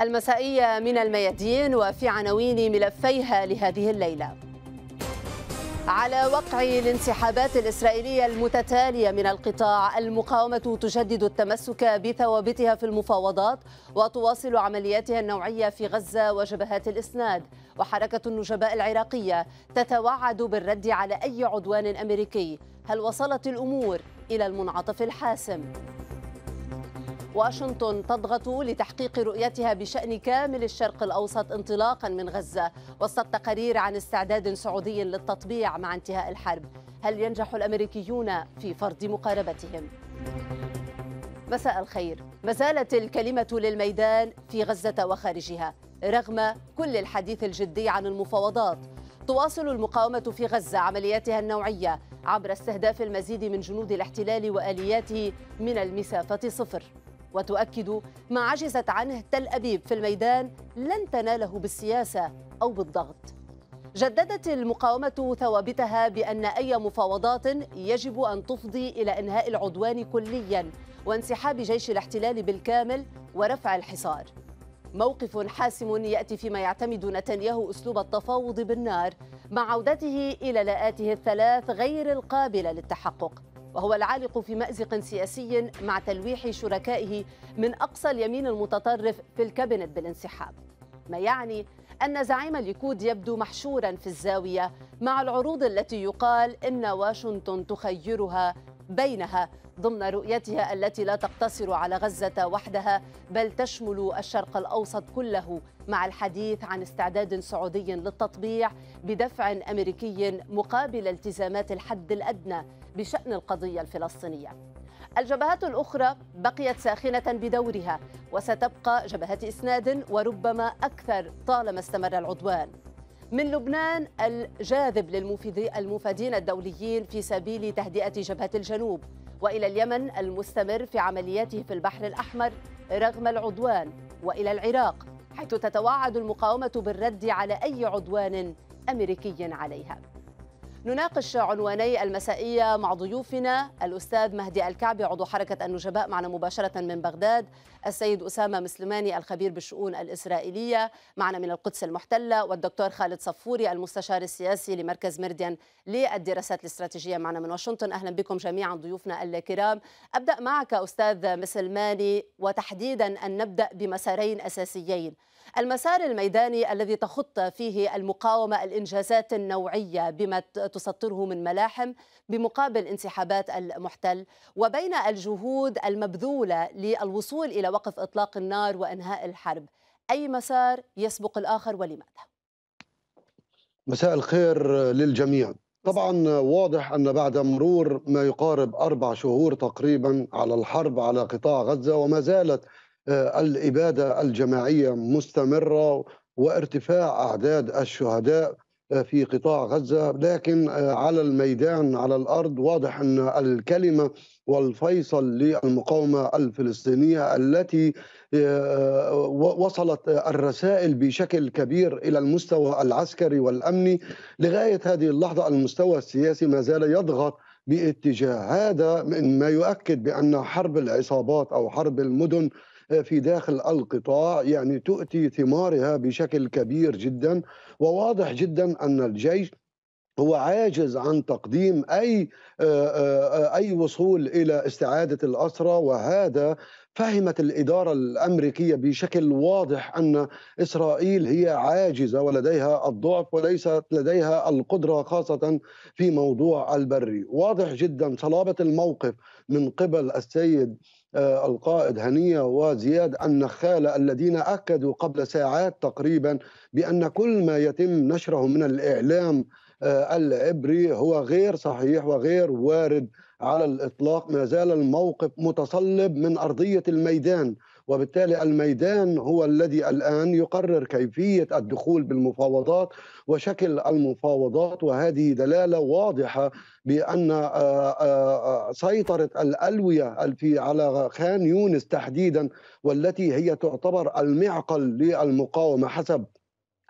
المسائية من الميادين وفي عناوين ملفيها لهذه الليلة على وقع الانسحابات الإسرائيلية المتتالية من القطاع المقاومة تجدد التمسك بثوابتها في المفاوضات وتواصل عملياتها النوعية في غزة وجبهات الإسناد وحركة النجباء العراقية تتوعد بالرد على أي عدوان أمريكي هل وصلت الأمور إلى المنعطف الحاسم؟ واشنطن تضغط لتحقيق رؤيتها بشأن كامل الشرق الأوسط انطلاقا من غزة وسط تقارير عن استعداد سعودي للتطبيع مع انتهاء الحرب هل ينجح الأمريكيون في فرض مقاربتهم؟ مساء الخير ما زالت الكلمة للميدان في غزة وخارجها رغم كل الحديث الجدي عن المفاوضات تواصل المقاومة في غزة عملياتها النوعية عبر استهداف المزيد من جنود الاحتلال وآلياته من المسافة صفر وتؤكد ما عجزت عنه تل أبيب في الميدان لن تناله بالسياسة أو بالضغط جددت المقاومة ثوابتها بأن أي مفاوضات يجب أن تفضي إلى إنهاء العدوان كليا وانسحاب جيش الاحتلال بالكامل ورفع الحصار موقف حاسم يأتي فيما يعتمد نتنياهو أسلوب التفاوض بالنار مع عودته إلى لاءاته الثلاث غير القابلة للتحقق وهو العالق في مأزق سياسي مع تلويح شركائه من أقصى اليمين المتطرف في الكابينت بالانسحاب ما يعني أن زعيم الليكود يبدو محشورا في الزاوية مع العروض التي يقال إن واشنطن تخيرها بينها ضمن رؤيتها التي لا تقتصر على غزة وحدها بل تشمل الشرق الأوسط كله مع الحديث عن استعداد سعودي للتطبيع بدفع أمريكي مقابل التزامات الحد الأدنى بشأن القضية الفلسطينية الجبهات الأخرى بقيت ساخنة بدورها وستبقى جبهة إسناد وربما أكثر طالما استمر العدوان من لبنان الجاذب للمفادين الدوليين في سبيل تهدئة جبهة الجنوب والى اليمن المستمر في عملياته في البحر الاحمر رغم العدوان والى العراق حيث تتوعد المقاومه بالرد على اي عدوان امريكي عليها نناقش عنواني المسائية مع ضيوفنا الأستاذ مهدي الكعبي عضو حركة النجباء معنا مباشرة من بغداد السيد أسامة مسلماني الخبير بالشؤون الإسرائيلية معنا من القدس المحتلة والدكتور خالد صفوري المستشار السياسي لمركز ميرديان للدراسات الاستراتيجية معنا من واشنطن أهلا بكم جميعا ضيوفنا الكرام أبدأ معك أستاذ مسلماني وتحديدا أن نبدأ بمسارين أساسيين المسار الميداني الذي تخط فيه المقاومة الإنجازات النوعية بما تسطره من ملاحم بمقابل انسحابات المحتل وبين الجهود المبذوله للوصول الى وقف اطلاق النار وانهاء الحرب اي مسار يسبق الاخر ولماذا مساء الخير للجميع طبعا واضح ان بعد مرور ما يقارب اربع شهور تقريبا على الحرب على قطاع غزه وما زالت آه، الاباده الجماعيه مستمره وارتفاع اعداد الشهداء في قطاع غزه لكن آه، على الميدان على الارض واضح ان الكلمه والفيصل للمقاومه الفلسطينيه التي آه، وصلت الرسائل بشكل كبير الى المستوى العسكري والامني لغايه هذه اللحظه المستوى السياسي ما زال يضغط باتجاه هذا ما يؤكد بان حرب العصابات او حرب المدن في داخل القطاع يعني تؤتي ثمارها بشكل كبير جدا وواضح جدا ان الجيش هو عاجز عن تقديم اي آه، آه، اي وصول الى استعاده الاسرى وهذا فهمت الاداره الامريكيه بشكل واضح ان اسرائيل هي عاجزه ولديها الضعف وليست لديها القدره خاصه في موضوع البري، واضح جدا صلابه الموقف من قبل السيد آه، القائد هنية وزياد النخالة الذين أكدوا قبل ساعات تقريبا بأن كل ما يتم نشره من الإعلام آه، العبري هو غير صحيح وغير وارد على الإطلاق ما زال الموقف متصلب من أرضية الميدان وبالتالي الميدان هو الذي الآن يقرر كيفية الدخول بالمفاوضات وشكل المفاوضات وهذه دلالة واضحة بأن آه، آه، سيطرة الألوية في على خان يونس تحديدا والتي هي تعتبر المعقل للمقاومة حسب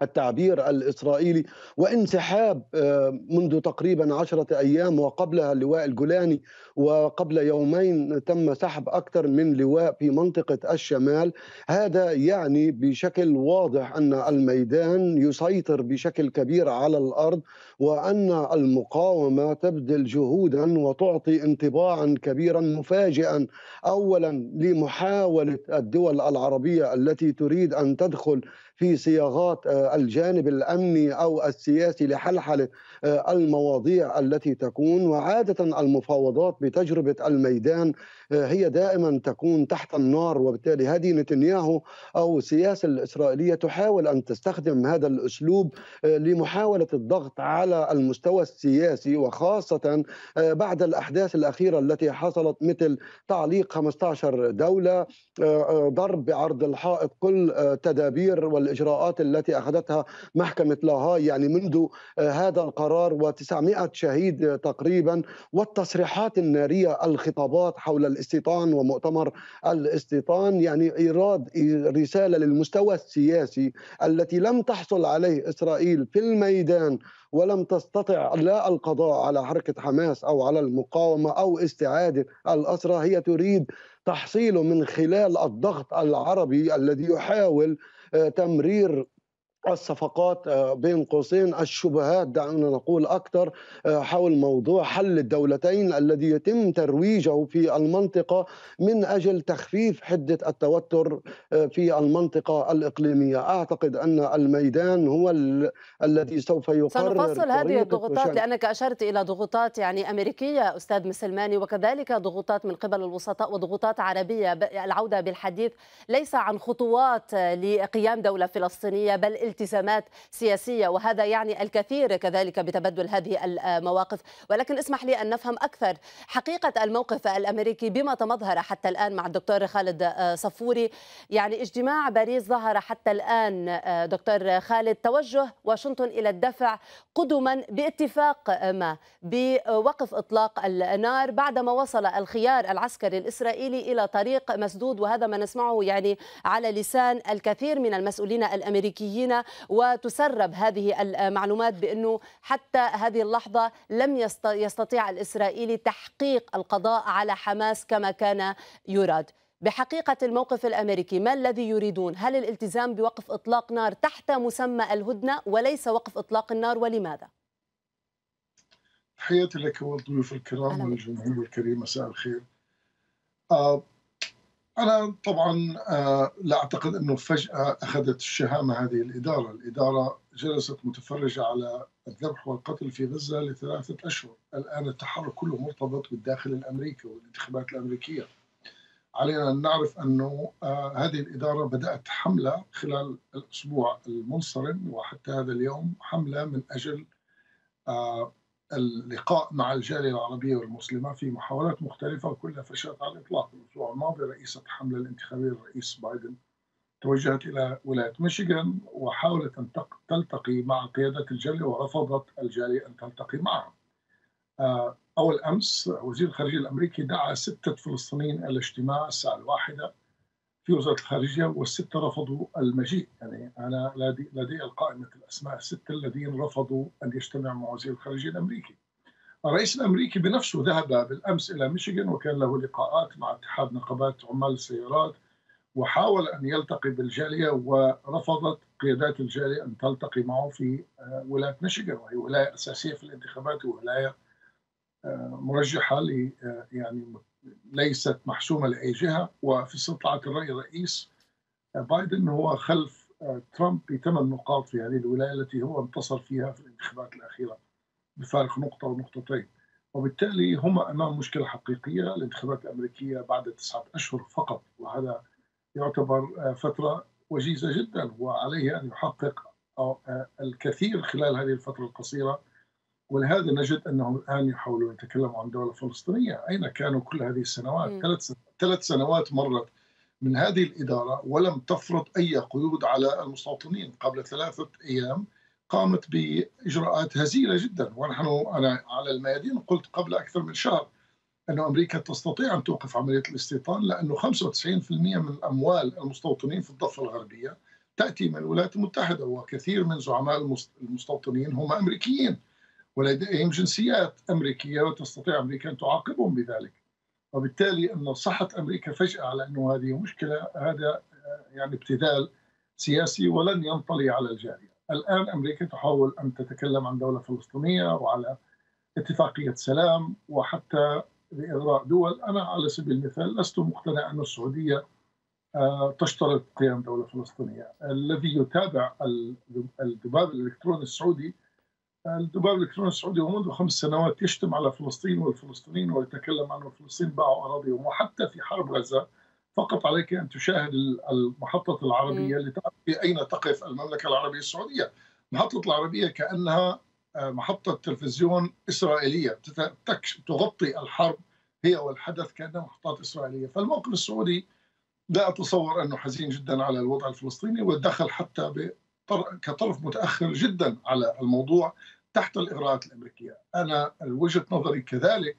التعبير الإسرائيلي وانسحاب آه، منذ تقريبا عشرة أيام وقبلها اللواء الجولاني وقبل يومين تم سحب أكثر من لواء في منطقة الشمال هذا يعني بشكل واضح أن الميدان يسيطر بشكل كبير على الأرض وأن المقاومة تبذل جهودا وتعطي انطباعا كبيرا مفاجئا أولا لمحاولة الدول العربية التي تريد أن تدخل في صياغات آه، الجانب الامني او السياسي لحلحله آه، المواضيع التي تكون وعاده المفاوضات بتجربه الميدان هي دائما تكون تحت النار وبالتالي هذه نتنياهو أو السياسة الإسرائيلية تحاول أن تستخدم هذا الأسلوب آه، لمحاولة الضغط على المستوى السياسي وخاصة آه، بعد الأحداث الأخيرة التي حصلت مثل تعليق 15 دولة آه، ضرب بعرض الحائط كل تدابير والإجراءات التي أخذتها محكمة لاهاي يعني منذ هذا القرار و900 شهيد تقريبا والتصريحات النارية الخطابات حول الاستيطان ومؤتمر الاستيطان يعني ايراد رساله للمستوى السياسي التي لم تحصل عليه اسرائيل في الميدان ولم تستطع لا القضاء على حركه حماس او على المقاومه او استعاده الاسرى هي تريد تحصيله من خلال الضغط العربي الذي يحاول آه، تمرير الصفقات آه، بين قوسين الشبهات دعونا نقول اكثر آه، حول موضوع حل الدولتين الذي يتم ترويجه في المنطقه من اجل تخفيف حده التوتر آه، في المنطقه الاقليميه، اعتقد ان الميدان هو الذي سوف يقرر سنفصل هذه الضغوطات لانك اشرت الى ضغوطات يعني امريكيه استاذ مسلماني وكذلك ضغوطات من قبل الوسطاء وضغوطات عربيه العوده بالحديث ليس عن خطوات لقيام دوله فلسطينيه بل التزامات سياسية وهذا يعني الكثير كذلك بتبدل هذه المواقف ولكن اسمح لي أن نفهم أكثر حقيقة الموقف الأمريكي بما تمظهر حتى الآن مع الدكتور خالد آه، صفوري يعني اجتماع باريس ظهر حتى الآن آه، دكتور خالد توجه واشنطن إلى الدفع قدما باتفاق آه، ما بوقف إطلاق النار بعدما وصل الخيار العسكري الإسرائيلي إلى طريق مسدود وهذا ما نسمعه يعني على لسان الكثير من المسؤولين الأمريكيين وتسرب هذه المعلومات بأنه حتى هذه اللحظة لم يستطيع الإسرائيلي تحقيق القضاء على حماس كما كان يراد بحقيقة الموقف الأمريكي ما الذي يريدون؟ هل الالتزام بوقف إطلاق نار تحت مسمى الهدنة وليس وقف إطلاق النار ولماذا؟ تحياتي لك والضيوف الكرام والجمهور الكريم مساء الخير. آه، انا طبعا آه، لا اعتقد انه فجاه اخذت الشهامه هذه الاداره، الاداره جلست متفرجه على الذبح والقتل في غزه لثلاثه اشهر، الان التحرك كله مرتبط بالداخل الامريكي والانتخابات الامريكيه. علينا ان نعرف انه آه، هذه الاداره بدات حمله خلال الاسبوع المنصرم وحتى هذا اليوم حمله من اجل آه، اللقاء مع الجالية العربية والمسلمة في محاولات مختلفة وكلها فشلت على الإطلاق الأسبوع الماضي رئيسة الحملة الانتخابية الرئيس بايدن توجهت إلى ولاية ميشيغان وحاولت أن تلتقي مع قيادة الجالية ورفضت الجالية أن تلتقي معها. آه، أول أمس وزير الخارجية الأمريكي دعا ستة فلسطينيين إلى اجتماع الساعة الواحدة في وزاره الخارجيه والسته رفضوا المجيء يعني انا لدي, لدي قائمه الاسماء السته الذين رفضوا ان يجتمع مع وزير الخارجيه الامريكي. الرئيس الامريكي بنفسه ذهب بالامس الى ميشيغان وكان له لقاءات مع اتحاد نقابات عمال السيارات وحاول ان يلتقي بالجاليه ورفضت قيادات الجاليه ان تلتقي معه في آه، ولايه ميشيغان وهي ولايه اساسيه في الانتخابات وولايه آه، مرجحه ل آه، يعني ليست محسومة لأي جهة وفي استطلاعات الرأي الرئيس آه، بايدن هو خلف آه، ترامب بثمان نقاط في هذه الولاية التي هو انتصر فيها في الانتخابات الأخيرة بفارق نقطة ونقطتين وبالتالي هما أمام مشكلة حقيقية الانتخابات الأمريكية بعد تسعة أشهر فقط وهذا يعتبر آه، فترة وجيزة جدا وعليه أن يحقق الكثير خلال هذه الفترة القصيرة ولهذا نجد انهم الان يحاولون يتكلموا عن دوله فلسطينيه، اين كانوا كل هذه السنوات؟ ثلاث سنوات ثلاث سنوات مرت من هذه الاداره ولم تفرض اي قيود على المستوطنين، قبل ثلاثه ايام قامت باجراءات هزيله جدا ونحن انا على الميادين قلت قبل اكثر من شهر أن أمريكا تستطيع أن توقف عملية الاستيطان لأنه 95% من أموال المستوطنين في الضفة الغربية تأتي من الولايات المتحدة وكثير من زعماء المستوطنين هم أمريكيين ولديهم جنسيات أمريكية وتستطيع أمريكا أن تعاقبهم بذلك وبالتالي أن صحت أمريكا فجأة على أنه هذه مشكلة هذا آه، يعني ابتذال سياسي ولن ينطلي على الجارية الآن أمريكا تحاول أن تتكلم عن دولة فلسطينية وعلى اتفاقية سلام وحتى بإغراء دول أنا على سبيل المثال لست مقتنع أن السعودية آه، تشترط قيام دولة فلسطينية الذي يتابع الذباب الإلكتروني السعودي الدبابة الالكتروني السعودي ومنذ خمس سنوات يشتم على فلسطين والفلسطينيين ويتكلم عن فلسطين باعوا اراضيهم وحتى في حرب غزه فقط عليك ان تشاهد المحطه العربيه لتعرف اين تقف المملكه العربيه السعوديه. المحطه العربيه كانها آه، محطه تلفزيون اسرائيليه تغطي الحرب هي والحدث كانها محطات اسرائيليه، فالموقف السعودي لا اتصور انه حزين جدا على الوضع الفلسطيني ودخل حتى كطرف متاخر جدا على الموضوع تحت الاغراءات الامريكيه، انا وجهه نظري كذلك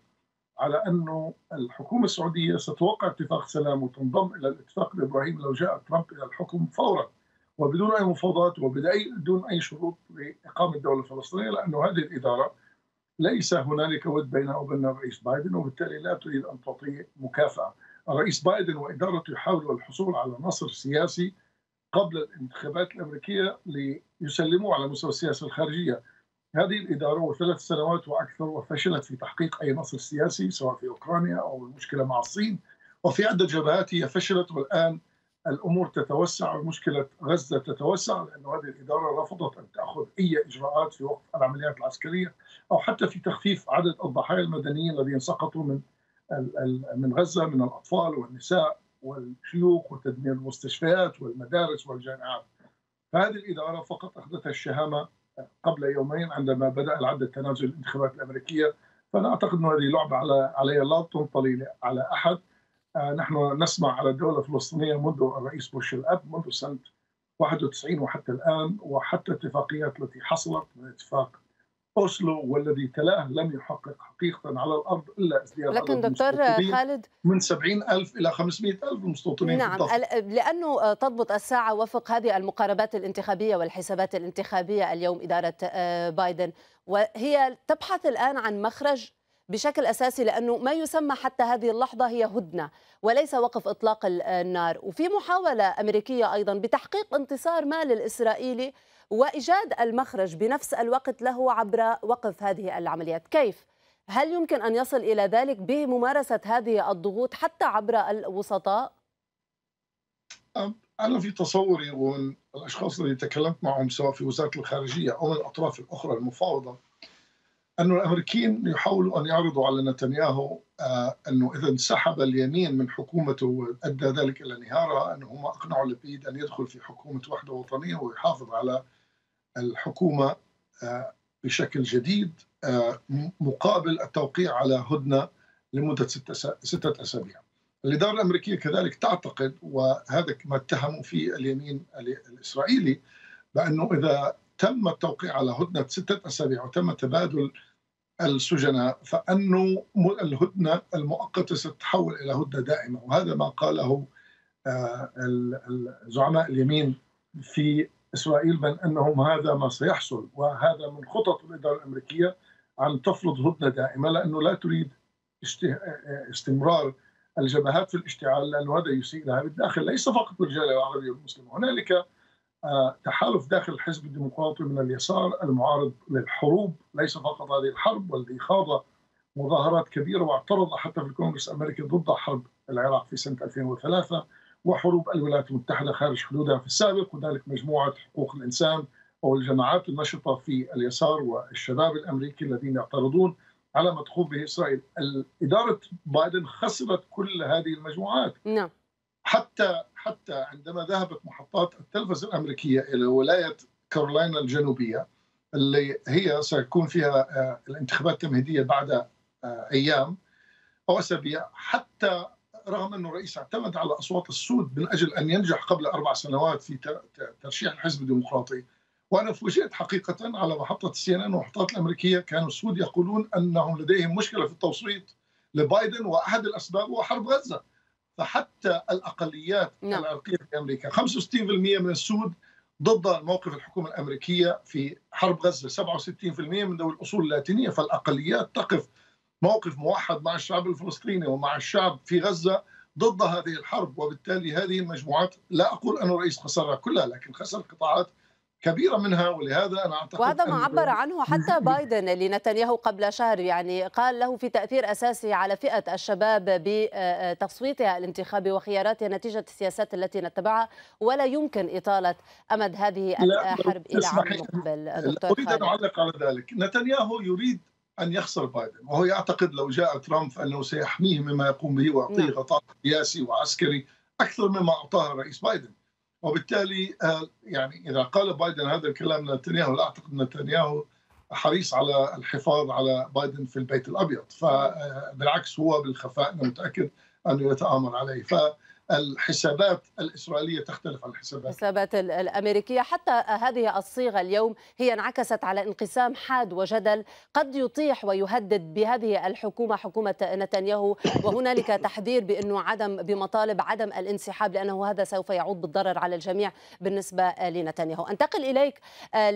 على انه الحكومه السعوديه ستوقع اتفاق سلام وتنضم الى الاتفاق بإبراهيم لو جاء ترامب الى الحكم فورا وبدون اي مفاوضات وبدون اي شروط لاقامه دوله فلسطينيه لانه هذه الاداره ليس هنالك ود بينها وبين الرئيس بايدن وبالتالي لا تريد ان تعطيه مكافاه. الرئيس بايدن وادارته يحاولوا الحصول على نصر سياسي قبل الانتخابات الامريكيه ليسلموا على مستوى السياسه الخارجيه. هذه الاداره وثلاث سنوات واكثر وفشلت في تحقيق اي نصر سياسي سواء في اوكرانيا او المشكله مع الصين وفي عده جبهات هي فشلت والان الامور تتوسع ومشكله غزه تتوسع لان هذه الاداره رفضت ان تاخذ اي اجراءات في وقف العمليات العسكريه او حتى في تخفيف عدد الضحايا المدنيين الذين سقطوا من من غزه من الاطفال والنساء والشيوخ وتدمير المستشفيات والمدارس والجامعات فهذه الإدارة فقط اخذتها الشهامة قبل يومين عندما بدأ العد التنازل الانتخابات الأمريكية فأنا أعتقد أن هذه لعبة على علي لا تنطلي على أحد آه، نحن نسمع على الدولة الفلسطينية منذ الرئيس بوش الأب منذ سنة 91 وحتى الآن وحتى الاتفاقيات التي حصلت من اتفاق اوسلو والذي تلاه لم يحقق حقيقه على الارض الا ازدياد لكن دكتور خالد من 70 الف الى 500 الف مستوطنين نعم لانه آه، تضبط الساعه وفق هذه المقاربات الانتخابيه والحسابات الانتخابيه اليوم اداره آه، بايدن وهي تبحث الان عن مخرج بشكل اساسي لانه ما يسمى حتى هذه اللحظه هي هدنه وليس وقف اطلاق النار وفي محاوله امريكيه ايضا بتحقيق انتصار ما للاسرائيلي وإيجاد المخرج بنفس الوقت له عبر وقف هذه العمليات كيف؟ هل يمكن أن يصل إلى ذلك بممارسة هذه الضغوط حتى عبر الوسطاء؟ أنا في تصوري ومن الأشخاص اللي تكلمت معهم سواء في وزارة الخارجية أو من الأطراف الأخرى المفاوضة أن الأمريكيين يحاولوا أن يعرضوا على نتنياهو آه، أنه إذا انسحب اليمين من حكومته وأدى ذلك إلى أنه هم أقنعوا لبيد أن يدخل في حكومة وحدة وطنية ويحافظ على الحكومه آه، بشكل جديد آه، مقابل التوقيع على هدنه لمده سته اسابيع. الاداره الامريكيه كذلك تعتقد وهذا ما اتهموا فيه اليمين الاسرائيلي بانه اذا تم التوقيع على هدنه سته اسابيع وتم تبادل السجناء فانه الهدنه المؤقته ستتحول الى هدنه دائمه وهذا ما قاله آه، زعماء اليمين في إسرائيل بل أنهم هذا ما سيحصل وهذا من خطط الإدارة الأمريكية أن تفرض هدنة دائمة لأنه لا تريد استمرار الجبهات في الاشتعال لأنه هذا يسيء لها بالداخل ليس فقط الرجال العربية والمسلمة هنالك آه، تحالف داخل الحزب الديمقراطي من اليسار المعارض للحروب ليس فقط هذه الحرب والذي خاض مظاهرات كبيرة واعترض حتى في الكونغرس الأمريكي ضد حرب العراق في سنة 2003 وحروب الولايات المتحدة خارج حدودها في السابق وذلك مجموعة حقوق الإنسان أو الجماعات النشطة في اليسار والشباب الأمريكي الذين يعترضون على ما تقوم به إسرائيل إدارة بايدن خسرت كل هذه المجموعات نعم. حتى حتى عندما ذهبت محطات التلفزة الأمريكية إلى ولاية كارولينا الجنوبية اللي هي سيكون فيها آه، الانتخابات التمهيدية بعد آه، أيام أو أسابيع حتى رغم أن الرئيس اعتمد على أصوات السود من أجل أن ينجح قبل أربع سنوات في ترشيح الحزب الديمقراطي وأنا فوجئت حقيقة على محطة السي إن والمحطات الأمريكية كانوا السود يقولون أنهم لديهم مشكلة في التوصيت لبايدن وأحد الأسباب هو حرب غزة فحتى الأقليات نعم. العرقية في أمريكا 65% من السود ضد موقف الحكومة الأمريكية في حرب غزة 67% من ذوي الأصول اللاتينية فالأقليات تقف موقف موحد مع الشعب الفلسطيني ومع الشعب في غزة ضد هذه الحرب وبالتالي هذه المجموعات لا أقول أن الرئيس خسرها كلها لكن خسر قطاعات كبيرة منها ولهذا أنا أعتقد وهذا ما عبر عنه حتى بايدن لنتنياهو قبل شهر يعني قال له في تأثير أساسي على فئة الشباب بتصويتها الانتخابي وخياراتها نتيجة السياسات التي نتبعها ولا يمكن إطالة أمد هذه الحرب إلى عام مقبل دكتور أريد أن أعلق على ذلك نتنياهو يريد ان يخسر بايدن وهو يعتقد لو جاء ترامب انه سيحميه مما يقوم به ويعطيه نعم. غطاء سياسي وعسكري اكثر مما اعطاه الرئيس بايدن وبالتالي آه، يعني اذا قال بايدن هذا الكلام نتنياهو لا اعتقد نتنياهو حريص على الحفاظ على بايدن في البيت الابيض فبالعكس هو بالخفاء انا متاكد انه يتامر عليه ف الحسابات الإسرائيلية تختلف عن الحسابات الحسابات الأمريكية حتى هذه الصيغة اليوم هي انعكست على انقسام حاد وجدل قد يطيح ويهدد بهذه الحكومة حكومة نتنياهو وهنالك تحذير بأنه عدم بمطالب عدم الانسحاب لأنه هذا سوف يعود بالضرر على الجميع بالنسبة لنتنياهو أنتقل إليك آه،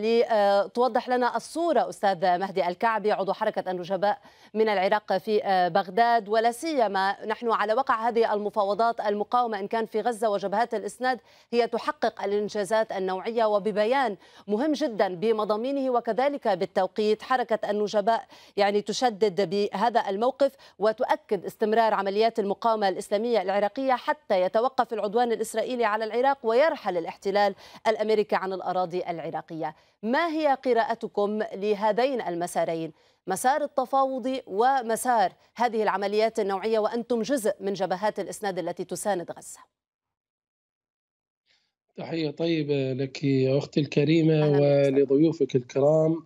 لتوضح آه، لنا الصورة أستاذ مهدي الكعبي عضو حركة النجباء من العراق في آه، بغداد ولا سيما نحن على وقع هذه المفاوضات المقاومة المقاومة إن كان في غزة وجبهات الإسناد هي تحقق الإنجازات النوعية وببيان مهم جدا بمضامينه وكذلك بالتوقيت حركة النجباء يعني تشدد بهذا الموقف وتؤكد استمرار عمليات المقاومة الإسلامية العراقية حتى يتوقف العدوان الإسرائيلي على العراق ويرحل الاحتلال الأمريكي عن الأراضي العراقية ما هي قراءتكم لهذين المسارين مسار التفاوض ومسار هذه العمليات النوعية وأنتم جزء من جبهات الإسناد التي تساند غزة تحية طيبة لك يا أختي الكريمة ولضيوفك الكرام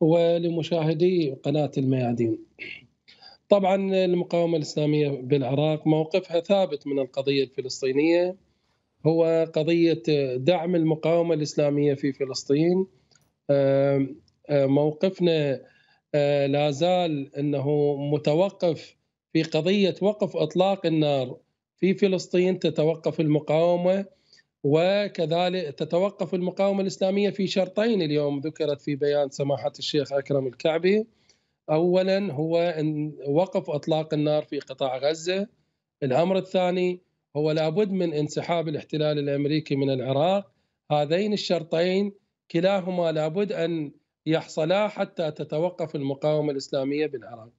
ولمشاهدي قناة الميادين طبعا المقاومة الإسلامية بالعراق موقفها ثابت من القضية الفلسطينية هو قضية دعم المقاومة الإسلامية في فلسطين موقفنا آه، لا زال انه متوقف في قضيه وقف اطلاق النار في فلسطين تتوقف المقاومه وكذلك تتوقف المقاومه الاسلاميه في شرطين اليوم ذكرت في بيان سماحه الشيخ اكرم الكعبي اولا هو وقف اطلاق النار في قطاع غزه الامر الثاني هو لابد من انسحاب الاحتلال الامريكي من العراق هذين الشرطين كلاهما لابد ان يحصلا حتى تتوقف المقاومة الإسلامية بالعراق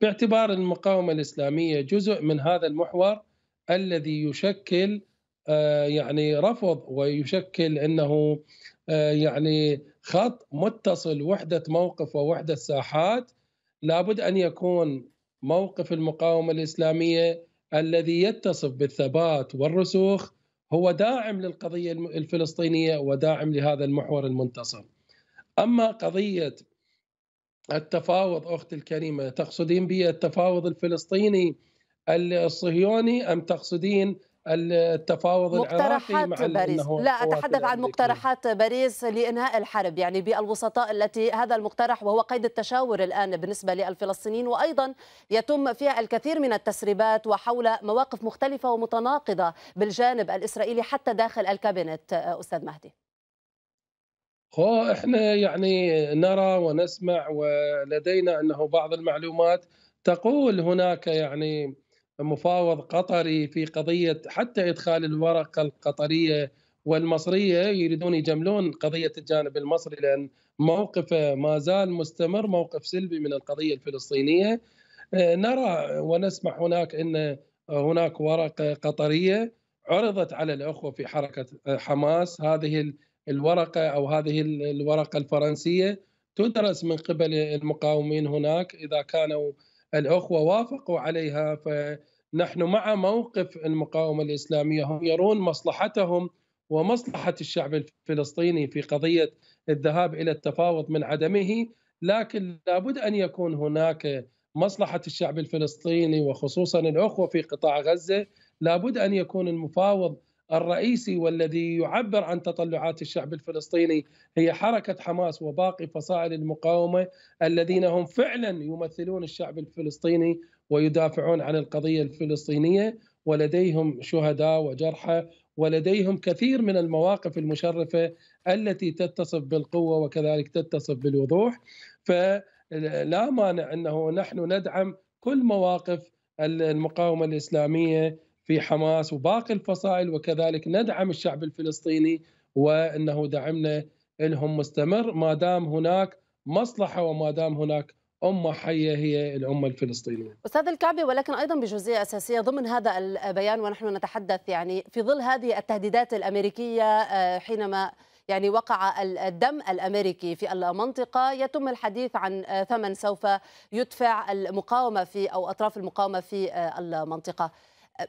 باعتبار المقاومة الإسلامية جزء من هذا المحور الذي يشكل آه، يعني رفض ويشكل أنه آه، يعني خط متصل وحدة موقف ووحدة ساحات لابد أن يكون موقف المقاومة الإسلامية الذي يتصف بالثبات والرسوخ هو داعم للقضية الفلسطينية وداعم لهذا المحور المنتصر أما قضية التفاوض أختي الكريمة تقصدين بي التفاوض الفلسطيني الصهيوني أم تقصدين التفاوض مقترحات العراقي مع باريس لا أتحدث عن مقترحات باريس لإنهاء الحرب يعني بالوسطاء التي هذا المقترح وهو قيد التشاور الآن بالنسبة للفلسطينيين وأيضا يتم فيها الكثير من التسريبات وحول مواقف مختلفة ومتناقضة بالجانب الإسرائيلي حتى داخل الكابينت أستاذ مهدي هو احنا يعني نرى ونسمع ولدينا انه بعض المعلومات تقول هناك يعني مفاوض قطري في قضيه حتى ادخال الورقه القطريه والمصريه يريدون يجملون قضيه الجانب المصري لان موقفه ما زال مستمر موقف سلبي من القضيه الفلسطينيه نرى ونسمع هناك ان هناك ورقه قطريه عرضت على الاخوه في حركه حماس هذه الورقه او هذه الورقه الفرنسيه تدرس من قبل المقاومين هناك اذا كانوا الاخوه وافقوا عليها فنحن مع موقف المقاومه الاسلاميه هم يرون مصلحتهم ومصلحه الشعب الفلسطيني في قضيه الذهاب الى التفاوض من عدمه لكن لابد ان يكون هناك مصلحه الشعب الفلسطيني وخصوصا الاخوه في قطاع غزه لابد ان يكون المفاوض الرئيسي والذي يعبر عن تطلعات الشعب الفلسطيني هي حركه حماس وباقي فصائل المقاومه الذين هم فعلا يمثلون الشعب الفلسطيني ويدافعون عن القضيه الفلسطينيه ولديهم شهداء وجرحى ولديهم كثير من المواقف المشرفه التي تتصف بالقوه وكذلك تتصف بالوضوح فلا مانع انه نحن ندعم كل مواقف المقاومه الاسلاميه في حماس وباقي الفصائل وكذلك ندعم الشعب الفلسطيني وانه دعمنا لهم مستمر ما دام هناك مصلحه وما دام هناك أمة حية هي الأمة الفلسطينية أستاذ الكعبي ولكن أيضا بجزئية أساسية ضمن هذا البيان ونحن نتحدث يعني في ظل هذه التهديدات الأمريكية آه، حينما يعني وقع الدم الامريكي في المنطقه يتم الحديث عن آه، ثمن سوف يدفع المقاومه في او اطراف المقاومه في آه، المنطقه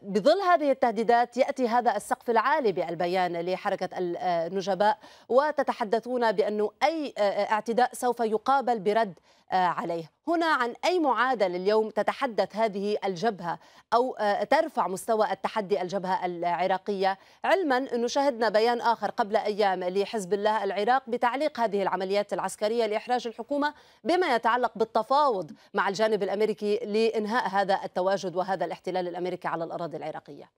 بظل هذه التهديدات يأتي هذا السقف العالي بالبيان لحركة آه، النجباء وتتحدثون بأنه أي آه، آه، اعتداء سوف يقابل برد آه، عليه هنا عن أي معادلة اليوم تتحدث هذه الجبهة أو آه، ترفع مستوى التحدي الجبهة العراقية علما أنه شهدنا بيان آخر قبل أيام لحزب الله العراق بتعليق هذه العمليات العسكرية لإحراج الحكومة بما يتعلق بالتفاوض مع الجانب الأمريكي لإنهاء هذا التواجد وهذا الاحتلال الأمريكي على الأراضي العراقية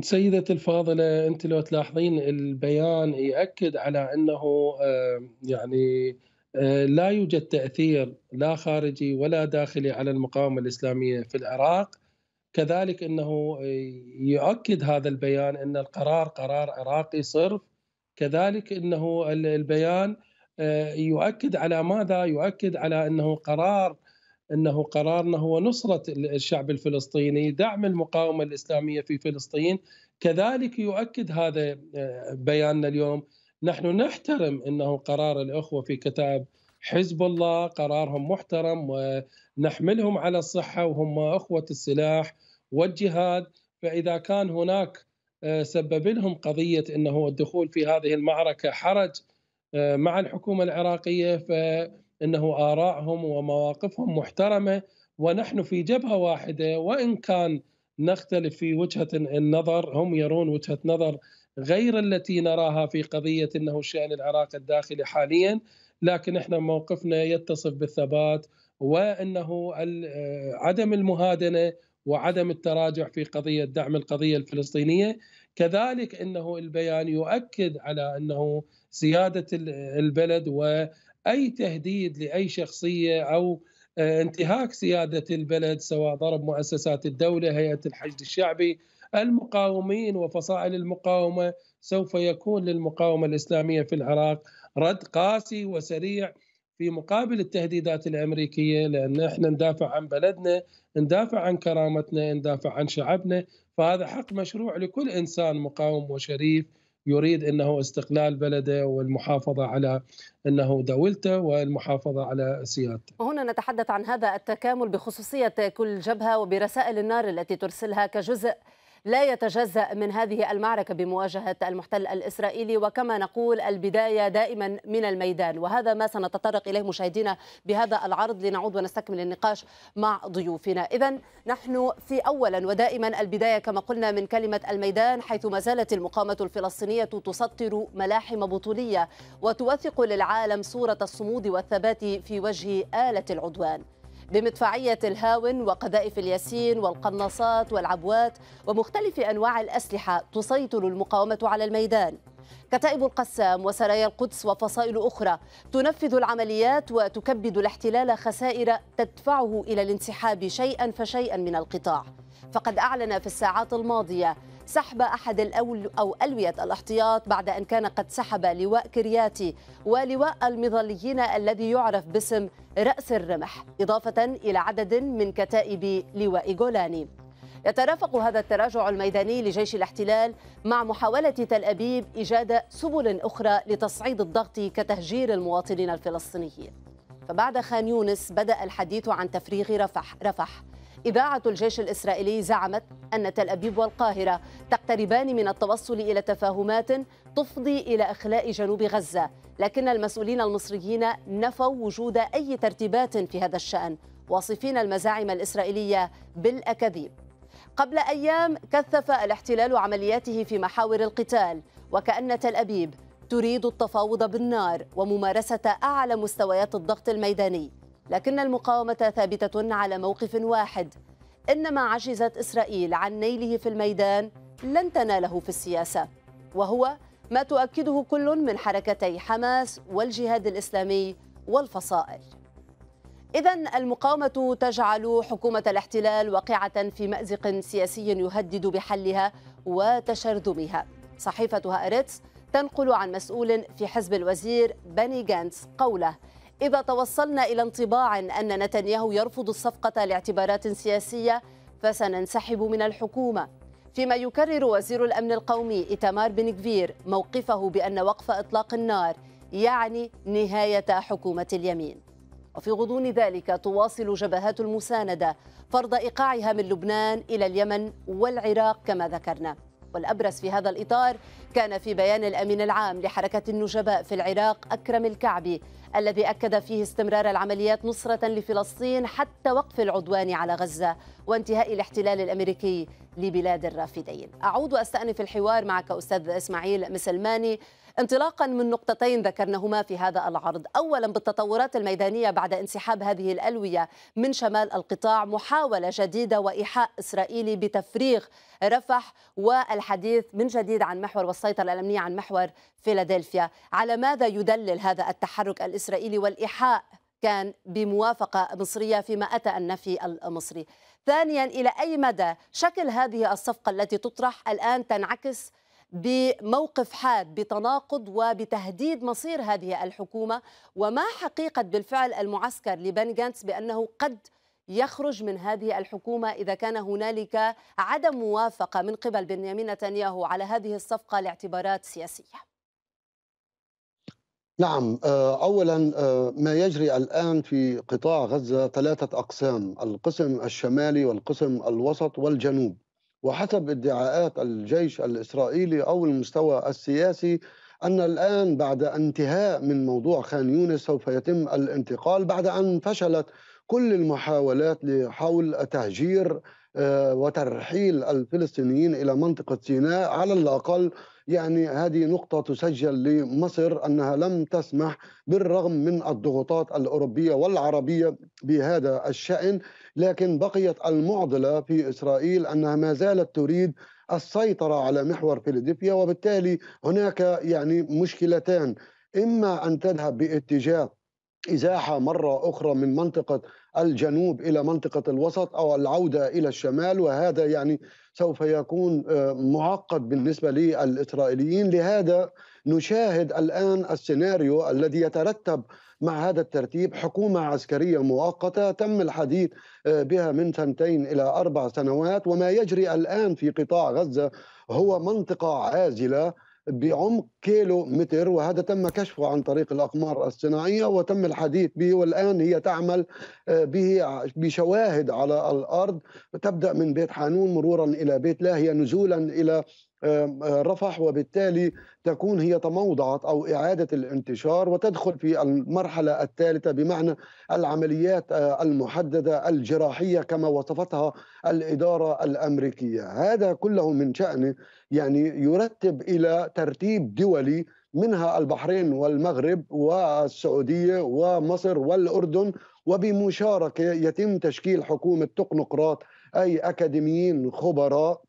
سيدتي الفاضلة أنت لو تلاحظين البيان يؤكد على أنه آه، يعني آه، لا يوجد تاثير لا خارجي ولا داخلي على المقاومه الاسلاميه في العراق كذلك انه آه، يؤكد هذا البيان ان القرار قرار عراقي صرف كذلك انه البيان آه، يؤكد على ماذا؟ يؤكد على انه قرار انه قرارنا هو نصره الشعب الفلسطيني، دعم المقاومه الاسلاميه في فلسطين، كذلك يؤكد هذا بياننا اليوم نحن نحترم انه قرار الاخوه في كتاب حزب الله قرارهم محترم ونحملهم على الصحه وهم اخوه السلاح والجهاد فاذا كان هناك آه، سبب لهم قضيه انه الدخول في هذه المعركه حرج آه، مع الحكومه العراقيه فانه ارائهم ومواقفهم محترمه ونحن في جبهه واحده وان كان نختلف في وجهه النظر هم يرون وجهه نظر غير التي نراها في قضية أنه شأن العراق الداخلي حاليا لكن احنا موقفنا يتصف بالثبات وأنه عدم المهادنة وعدم التراجع في قضية دعم القضية الفلسطينية كذلك أنه البيان يؤكد على أنه سيادة البلد وأي تهديد لأي شخصية أو آه، انتهاك سيادة البلد سواء ضرب مؤسسات الدولة هيئة الحشد الشعبي المقاومين وفصائل المقاومه سوف يكون للمقاومه الاسلاميه في العراق رد قاسي وسريع في مقابل التهديدات الامريكيه لان احنا ندافع عن بلدنا، ندافع عن كرامتنا، ندافع عن شعبنا، فهذا حق مشروع لكل انسان مقاوم وشريف يريد انه استقلال بلده والمحافظه على انه دولته والمحافظه على سيادته. وهنا نتحدث عن هذا التكامل بخصوصيه كل جبهه وبرسائل النار التي ترسلها كجزء لا يتجزأ من هذه المعركة بمواجهة المحتل الإسرائيلي وكما نقول البداية دائما من الميدان وهذا ما سنتطرق إليه مشاهدينا بهذا العرض لنعود ونستكمل النقاش مع ضيوفنا إذا نحن في أولا ودائما البداية كما قلنا من كلمة الميدان حيث ما زالت المقاومة الفلسطينية تسطر ملاحم بطولية وتوثق للعالم صورة الصمود والثبات في وجه آلة العدوان بمدفعية الهاون وقذائف الياسين والقناصات والعبوات ومختلف أنواع الأسلحة تسيطر المقاومة على الميدان كتائب القسام وسرايا القدس وفصائل أخرى تنفذ العمليات وتكبد الاحتلال خسائر تدفعه إلى الانسحاب شيئا فشيئا من القطاع فقد أعلن في الساعات الماضية سحب أحد الأول أو ألوية الاحتياط بعد أن كان قد سحب لواء كرياتي ولواء المظليين الذي يعرف باسم رأس الرمح إضافة إلى عدد من كتائب لواء جولاني يترافق هذا التراجع الميداني لجيش الاحتلال مع محاولة تل أبيب إيجاد سبل أخرى لتصعيد الضغط كتهجير المواطنين الفلسطينيين فبعد خان يونس بدأ الحديث عن تفريغ رفح, رفح إذاعة الجيش الإسرائيلي زعمت أن تل أبيب والقاهرة تقتربان من التوصل إلى تفاهمات تفضي إلى إخلاء جنوب غزة لكن المسؤولين المصريين نفوا وجود أي ترتيبات في هذا الشأن واصفين المزاعم الإسرائيلية بالأكاذيب قبل أيام كثف الاحتلال عملياته في محاور القتال وكأن تل أبيب تريد التفاوض بالنار وممارسة أعلى مستويات الضغط الميداني لكن المقاومة ثابتة على موقف واحد إن ما عجزت إسرائيل عن نيله في الميدان لن تناله في السياسة وهو ما تؤكده كل من حركتي حماس والجهاد الإسلامي والفصائل إذا المقاومة تجعل حكومة الاحتلال واقعة في مأزق سياسي يهدد بحلها وتشرذمها صحيفة هأرتس تنقل عن مسؤول في حزب الوزير بني جانتس قوله إذا توصلنا إلى انطباع أن نتنياهو يرفض الصفقة لاعتبارات سياسية فسننسحب من الحكومة فيما يكرر وزير الأمن القومي إتمار بن كفير موقفه بأن وقف إطلاق النار يعني نهاية حكومة اليمين وفي غضون ذلك تواصل جبهات المساندة فرض إيقاعها من لبنان إلى اليمن والعراق كما ذكرنا والأبرز في هذا الإطار كان في بيان الأمين العام لحركة النجباء في العراق أكرم الكعبي الذي أكد فيه استمرار العمليات نصرة لفلسطين حتى وقف العدوان على غزة وانتهاء الاحتلال الأمريكي لبلاد الرافدين أعود وأستأنف الحوار معك أستاذ إسماعيل مسلماني انطلاقا من نقطتين ذكرناهما في هذا العرض أولا بالتطورات الميدانية بعد انسحاب هذه الألوية من شمال القطاع محاولة جديدة وإيحاء إسرائيلي بتفريغ رفح والحديث من جديد عن محور والسيطرة الأمنية عن محور فيلادلفيا على ماذا يدلل هذا التحرك الإسرائيلي والإيحاء كان بموافقة مصرية فيما أتى النفي المصري ثانيا إلى أي مدى شكل هذه الصفقة التي تطرح الآن تنعكس بموقف حاد بتناقض وبتهديد مصير هذه الحكومة وما حقيقة بالفعل المعسكر لبن جانتس بأنه قد يخرج من هذه الحكومة إذا كان هنالك عدم موافقة من قبل بنيامين نتنياهو على هذه الصفقة لاعتبارات سياسية نعم آه، اولا آه، ما يجري الان في قطاع غزه ثلاثه اقسام القسم الشمالي والقسم الوسط والجنوب وحسب ادعاءات الجيش الإسرائيلي أو المستوى السياسي أن الآن بعد انتهاء من موضوع خان يونس سوف يتم الانتقال بعد أن فشلت كل المحاولات حول تهجير آه، وترحيل الفلسطينيين إلى منطقة سيناء على الأقل يعني هذه نقطة تسجل لمصر أنها لم تسمح بالرغم من الضغوطات الأوروبية والعربية بهذا الشأن لكن بقيت المعضله في اسرائيل انها ما زالت تريد السيطره على محور فيلادلفيا وبالتالي هناك يعني مشكلتان اما ان تذهب باتجاه ازاحه مره اخرى من منطقه الجنوب الى منطقه الوسط او العوده الى الشمال وهذا يعني سوف يكون آه، معقد بالنسبه للاسرائيليين لهذا نشاهد الان السيناريو الذي يترتب مع هذا الترتيب حكومة عسكرية مؤقتة تم الحديث آه، بها من سنتين إلى أربع سنوات وما يجري الآن في قطاع غزة هو منطقة عازلة بعمق كيلو متر وهذا تم كشفه عن طريق الأقمار الصناعية وتم الحديث به والآن هي تعمل آه، به بشواهد على الأرض تبدأ من بيت حانون مرورا إلى بيت لاهية نزولا إلى آه، رفح وبالتالي تكون هي تموضعت او اعاده الانتشار وتدخل في المرحله الثالثه بمعنى العمليات آه، المحدده الجراحيه كما وصفتها الاداره الامريكيه، هذا كله من شانه يعني يرتب الى ترتيب دولي منها البحرين والمغرب والسعوديه ومصر والاردن وبمشاركه يتم تشكيل حكومه تقنقراط اي اكاديميين خبراء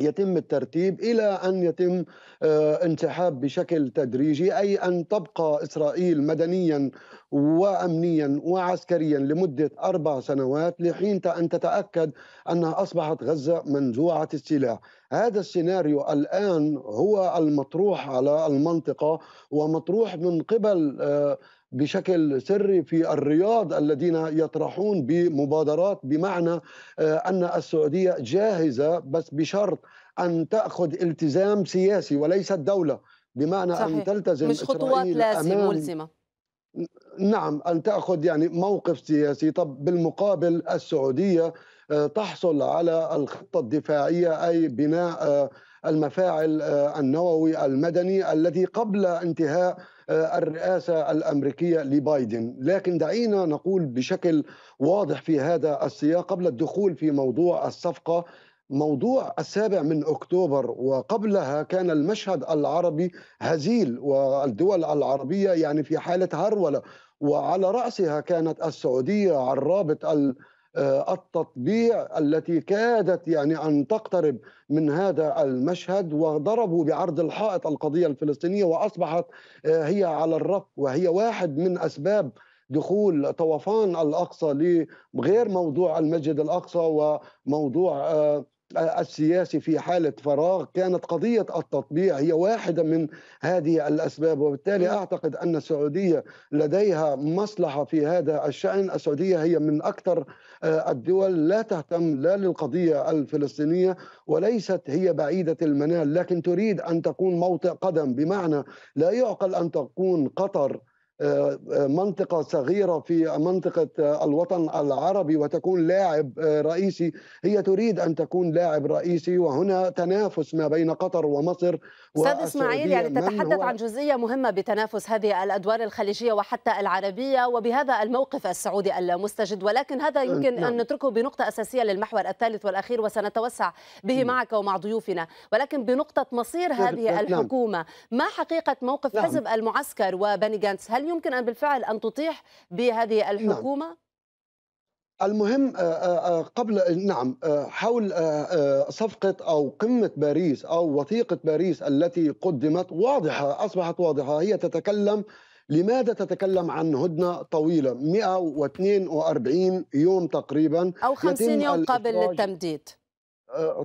يتم الترتيب الى ان يتم آه، انسحاب بشكل تدريجي اي ان تبقى اسرائيل مدنيا وامنيا وعسكريا لمده اربع سنوات لحين ان تتاكد انها اصبحت غزه منزوعه السلاح. هذا السيناريو الان هو المطروح على المنطقه ومطروح من قبل آه، بشكل سري في الرياض الذين يطرحون بمبادرات بمعنى آه، ان السعوديه جاهزه بس بشرط ان تاخذ التزام سياسي وليس الدوله بمعنى صحيح. ان تلتزم مش خطوات لازم ملزمه نعم ان تاخذ يعني موقف سياسي طب بالمقابل السعوديه آه، تحصل على الخطه الدفاعيه اي بناء آه، المفاعل النووي المدني الذي قبل انتهاء آه، الرئاسه الامريكيه لبايدن، لكن دعينا نقول بشكل واضح في هذا السياق قبل الدخول في موضوع الصفقه موضوع السابع من اكتوبر وقبلها كان المشهد العربي هزيل والدول العربيه يعني في حاله هروله وعلى راسها كانت السعوديه عن رابط ال آه، التطبيع التي كادت يعني ان تقترب من هذا المشهد وضربوا بعرض الحائط القضيه الفلسطينيه واصبحت آه، هي على الرف وهي واحد من اسباب دخول طوفان الاقصى لغير موضوع المسجد الاقصى وموضوع آه، السياسي في حالة فراغ كانت قضية التطبيع هي واحدة من هذه الأسباب وبالتالي نعم. أعتقد أن السعودية لديها مصلحة في هذا الشأن السعودية هي من أكثر آه، الدول لا تهتم لا للقضية الفلسطينية وليست هي بعيدة المنال لكن تريد أن تكون موطئ قدم بمعنى لا يعقل أن تكون قطر منطقه صغيره في منطقه الوطن العربي وتكون لاعب رئيسي هي تريد ان تكون لاعب رئيسي وهنا تنافس ما بين قطر ومصر استاذ اسماعيل يعني تتحدث عن جزئيه مهمه بتنافس هذه الادوار الخليجيه وحتى العربيه وبهذا الموقف السعودي المستجد ولكن هذا أه، يمكن نعم. ان نتركه بنقطه اساسيه للمحور الثالث والاخير وسنتوسع به معك ومع ضيوفنا ولكن بنقطه مصير هذه نعم. الحكومه ما حقيقه موقف نعم. حزب المعسكر وبني جانس هل يمكن أن بالفعل أن تطيح بهذه نعم. الحكومة؟ آه، آه، آه، نعم. المهم قبل نعم حول صفقة أو قمة باريس أو وثيقة باريس التي قدمت واضحة أصبحت واضحة هي تتكلم لماذا تتكلم عن هدنة طويلة 142 يوم تقريبا أو 50 يوم قبل التمديد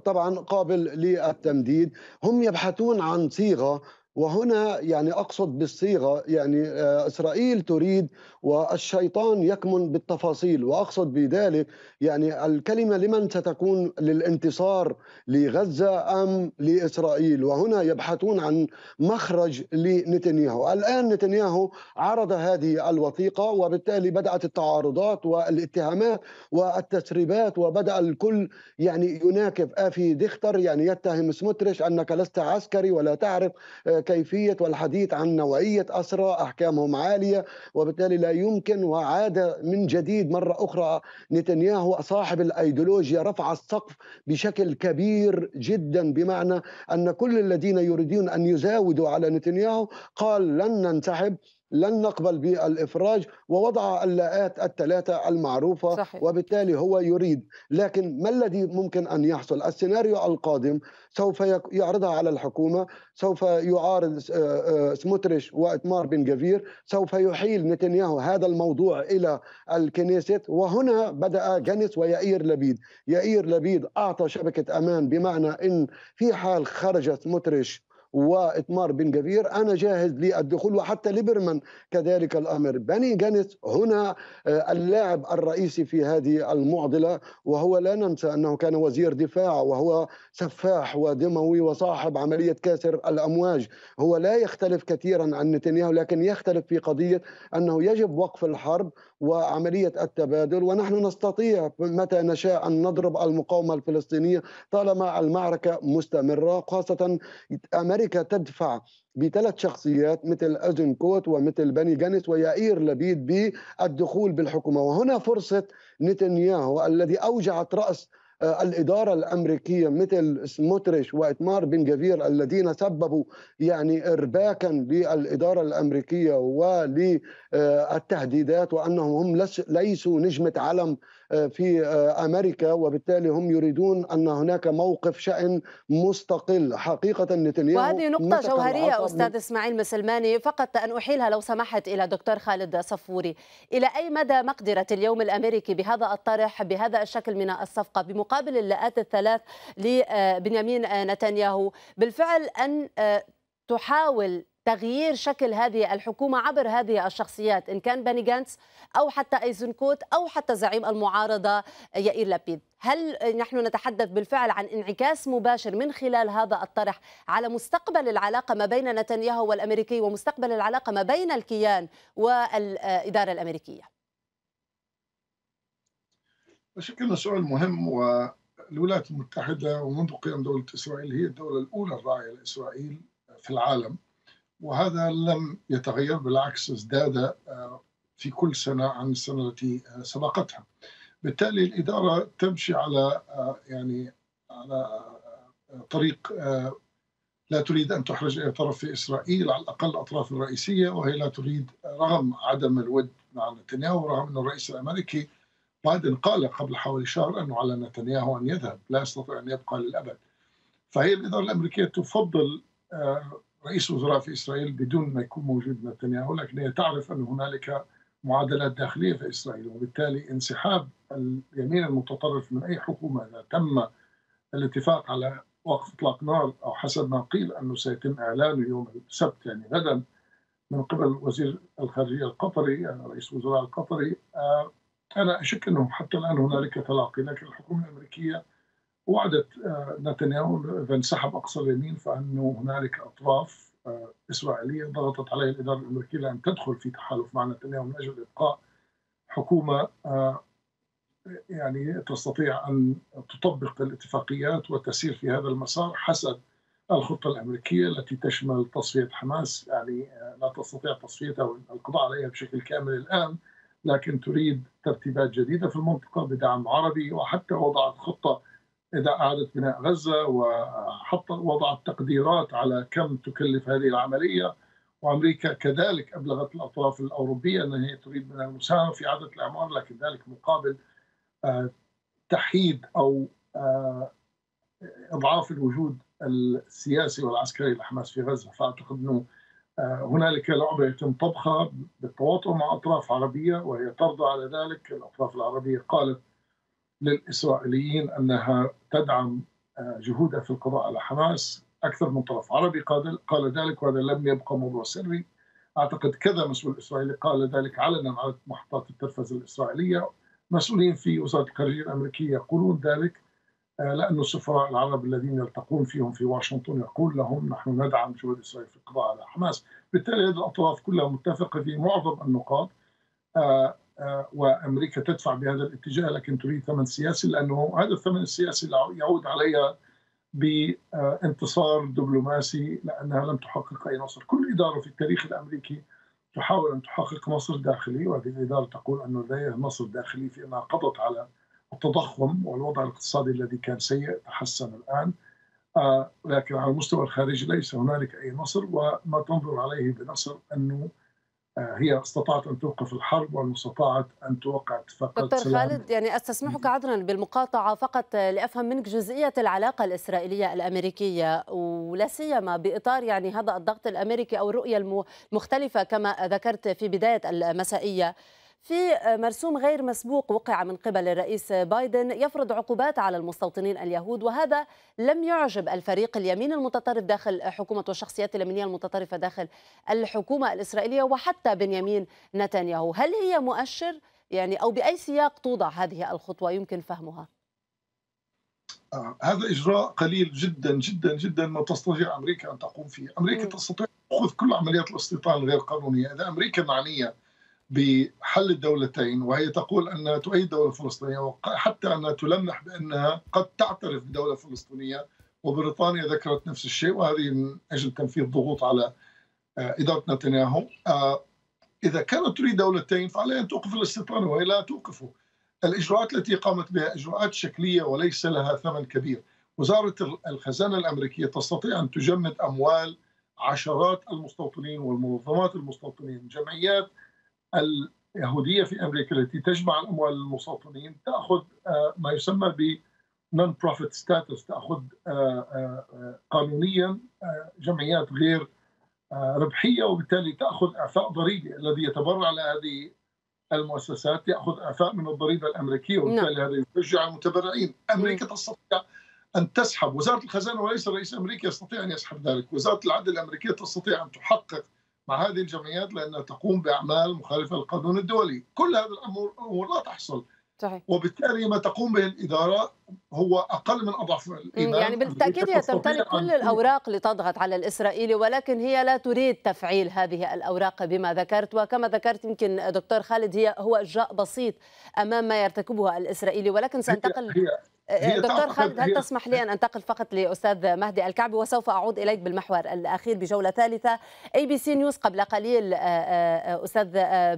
طبعا قابل للتمديد هم يبحثون عن صيغة وهنا يعني اقصد بالصيغه يعني آه، اسرائيل تريد والشيطان يكمن بالتفاصيل واقصد بذلك يعني الكلمه لمن ستكون للانتصار لغزه ام لاسرائيل وهنا يبحثون عن مخرج لنتنياهو الان نتنياهو عرض هذه الوثيقه وبالتالي بدات التعارضات والاتهامات والتسريبات وبدا الكل يعني يناكف افي دختر يعني يتهم سموتريش انك لست عسكري ولا تعرف آه، كيفيه والحديث عن نوعيه اسرى احكامهم عاليه وبالتالي لا يمكن وعاد من جديد مرة أخرى نتنياهو صاحب الأيديولوجيا رفع السقف بشكل كبير جدا بمعنى أن كل الذين يريدون أن يزاودوا على نتنياهو قال لن ننسحب لن نقبل بالإفراج ووضع اللاءات الثلاثة المعروفة صحيح. وبالتالي هو يريد لكن ما الذي ممكن أن يحصل السيناريو القادم سوف يعرضها على الحكومة سوف يعارض آه، آه، سموتريش وإتمار بن جفير سوف يحيل نتنياهو هذا الموضوع إلى الكنيست وهنا بدأ جنس ويائير لبيد يائير لبيد أعطى شبكة أمان بمعنى أن في حال خرج سموتريش وإتمار بن جبير أنا جاهز للدخول وحتى ليبرمان كذلك الأمر بني جانس هنا آه، اللاعب الرئيسي في هذه المعضلة وهو لا ننسى أنه كان وزير دفاع وهو سفاح ودموي وصاحب عملية كاسر الأمواج هو لا يختلف كثيرا عن نتنياهو لكن يختلف في قضية أنه يجب وقف الحرب وعملية التبادل ونحن نستطيع متى نشاء أن نضرب المقاومة الفلسطينية طالما المعركة مستمرة خاصة أمريكا تدفع بثلاث شخصيات مثل كوت ومثل بني جانس ويائير لبيد بالدخول بالحكومة وهنا فرصة نتنياهو الذي أوجعت رأس آه، الاداره الامريكيه مثل سموتريش واتمار بن جفير الذين سببوا يعني ارباكا للاداره الامريكيه وللتهديدات وانهم هم ليسوا نجمه علم في آه، امريكا وبالتالي هم يريدون ان هناك موقف شان مستقل حقيقه نتنياهو وهذه نقطه جوهريه استاذ اسماعيل مسلماني فقط ان احيلها لو سمحت الى دكتور خالد صفوري الى اي مدى مقدره اليوم الامريكي بهذا الطرح بهذا الشكل من الصفقه بمقابل اللاءات الثلاث لبنيامين نتنياهو بالفعل ان آه، تحاول تغيير شكل هذه الحكومة عبر هذه الشخصيات إن كان بني جانس أو حتى أيزنكوت أو حتى زعيم المعارضة يائير لابيد هل نحن نتحدث بالفعل عن انعكاس مباشر من خلال هذا الطرح على مستقبل العلاقة ما بين نتنياهو والأمريكي ومستقبل العلاقة ما بين الكيان والإدارة الأمريكية بشكل سؤال مهم والولايات المتحدة ومنذ قيام دولة إسرائيل هي الدولة الأولى الراعية لإسرائيل في العالم وهذا لم يتغير بالعكس ازداد آه، في كل سنة عن السنة التي آه، سبقتها بالتالي الإدارة تمشي على آه، يعني على طريق لا تريد أن تحرج أي طرف في إسرائيل على الأقل الأطراف الرئيسية وهي لا تريد رغم عدم الود مع نتنياهو رغم أن الرئيس الأمريكي بايدن قال قبل حوالي شهر أنه على نتنياهو أن يذهب لا يستطيع أن يبقى للأبد فهي الإدارة الأمريكية تفضل رئيس وزراء في اسرائيل بدون ما يكون موجود نتنياهو لكن هي تعرف ان هنالك معادلات داخليه في اسرائيل وبالتالي انسحاب اليمين المتطرف من اي حكومه اذا تم الاتفاق على وقف اطلاق نار او حسب ما قيل انه سيتم اعلانه يوم السبت يعني غدا من قبل وزير الخارجيه القطري يعني رئيس الوزراء القطري آه، انا اشك انه حتى الان هنالك تلاقي لكن الحكومه الامريكيه وعدت آه، نتنياهو اذا انسحب اقصى اليمين فانه هنالك اطراف آه، اسرائيليه ضغطت عليها الاداره الامريكيه لان تدخل في تحالف مع نتنياهو من اجل ابقاء حكومه آه، يعني تستطيع ان تطبق الاتفاقيات وتسير في هذا المسار حسب الخطه الامريكيه التي تشمل تصفيه حماس يعني لا تستطيع تصفيتها والقضاء عليها بشكل كامل الان لكن تريد ترتيبات جديده في المنطقه بدعم عربي وحتى وضعت خطه إذا أعادت بناء غزة وحط وضعت تقديرات على كم تكلف هذه العملية وأمريكا كذلك أبلغت الأطراف الأوروبية أنها تريد من المساهمة في إعادة الإعمار لكن ذلك مقابل آه، تحييد أو آه، إضعاف الوجود السياسي والعسكري لحماس في غزة فأعتقد أنه آه، هنالك لعبة يتم طبخها بالتواطؤ مع أطراف عربية وهي ترضى على ذلك الأطراف العربية قالت للإسرائيليين أنها تدعم آه، جهودها في القضاء على حماس أكثر من طرف عربي قال قال ذلك وهذا لم يبقى موضوع سري أعتقد كذا مسؤول إسرائيلي قال ذلك علنا على محطات التلفزة الإسرائيلية مسؤولين في وزارة الخارجية الأمريكية يقولون ذلك آه، لأن السفراء العرب الذين يلتقون فيهم في واشنطن يقول لهم نحن ندعم جهود إسرائيل في القضاء على حماس بالتالي هذه الأطراف كلها متفقة في معظم النقاط آه، آه، وامريكا تدفع بهذا الاتجاه لكن تريد ثمن سياسي لانه هذا الثمن السياسي يعود عليها بانتصار دبلوماسي لانها لم تحقق اي نصر، كل اداره في التاريخ الامريكي تحاول ان تحقق نصر داخلي وهذه الاداره تقول ان لديها نصر داخلي في انها قضت على التضخم والوضع الاقتصادي الذي كان سيء تحسن الان آه، لكن على المستوى الخارجي ليس هنالك اي نصر وما تنظر عليه بنصر انه آه، هي استطاعت ان توقف الحرب وان استطاعت ان توقع اتفاق دكتور خالد يعني استسمحك عذرا بالمقاطعه فقط لافهم منك جزئيه العلاقه الاسرائيليه الامريكيه ولا سيما باطار يعني هذا الضغط الامريكي او الرؤيه المختلفه كما ذكرت في بدايه المسائيه في آه، مرسوم غير مسبوق وقع من قبل الرئيس بايدن يفرض عقوبات على المستوطنين اليهود وهذا لم يعجب الفريق اليمين المتطرف داخل حكومة والشخصيات اليمينية المتطرفة داخل الحكومة الإسرائيلية وحتى بنيامين نتنياهو هل هي مؤشر يعني أو بأي سياق توضع هذه الخطوة يمكن فهمها؟ آه، هذا اجراء قليل جدا جدا جدا ما تستطيع امريكا ان تقوم فيه، امريكا تستطيع تاخذ كل عمليات الاستيطان الغير قانونيه، اذا امريكا معنيه بحل الدولتين وهي تقول انها تؤيد الدوله الفلسطينيه وحتى انها تلمح بانها قد تعترف بدوله فلسطينيه وبريطانيا ذكرت نفس الشيء وهذه من اجل تنفيذ ضغوط على آه، اداره نتنياهو آه، اذا كانت تريد دولتين فعليها ان توقف الاستيطان وهي لا توقفه الاجراءات التي قامت بها اجراءات شكليه وليس لها ثمن كبير وزاره الخزانه الامريكيه تستطيع ان تجمد اموال عشرات المستوطنين والمنظمات المستوطنين جمعيات اليهوديه في امريكا التي تجمع الاموال المستوطنين تاخذ آه، ما يسمى ب نون بروفيت ستاتس تاخذ آه، آه، قانونيا جمعيات غير ربحيه وبالتالي تاخذ اعفاء ضريبي الذي يتبرع لهذه المؤسسات ياخذ اعفاء من الضريبه الامريكيه وبالتالي هذا يشجع المتبرعين، امريكا تستطيع ان تسحب، وزاره الخزانه وليس الرئيس الامريكي يستطيع ان يسحب ذلك، وزاره العدل الامريكيه تستطيع ان تحقق مع هذه الجمعيات لانها تقوم باعمال مخالفه للقانون الدولي، كل هذه الامور لا تحصل. صحيح. وبالتالي ما تقوم به الاداره هو اقل من اضعف الايمان يعني بالتاكيد هي تمتلك كل الاوراق لتضغط على الاسرائيلي ولكن هي لا تريد تفعيل هذه الاوراق بما ذكرت وكما ذكرت يمكن دكتور خالد هي هو اجراء بسيط امام ما يرتكبه الاسرائيلي ولكن سانتقل هي آه، هي دكتور خالد هل تسمح لي ان انتقل فقط لاستاذ مهدي الكعبي وسوف اعود اليك بالمحور الاخير بجوله ثالثه اي بي سي نيوز قبل قليل آه، آه، استاذ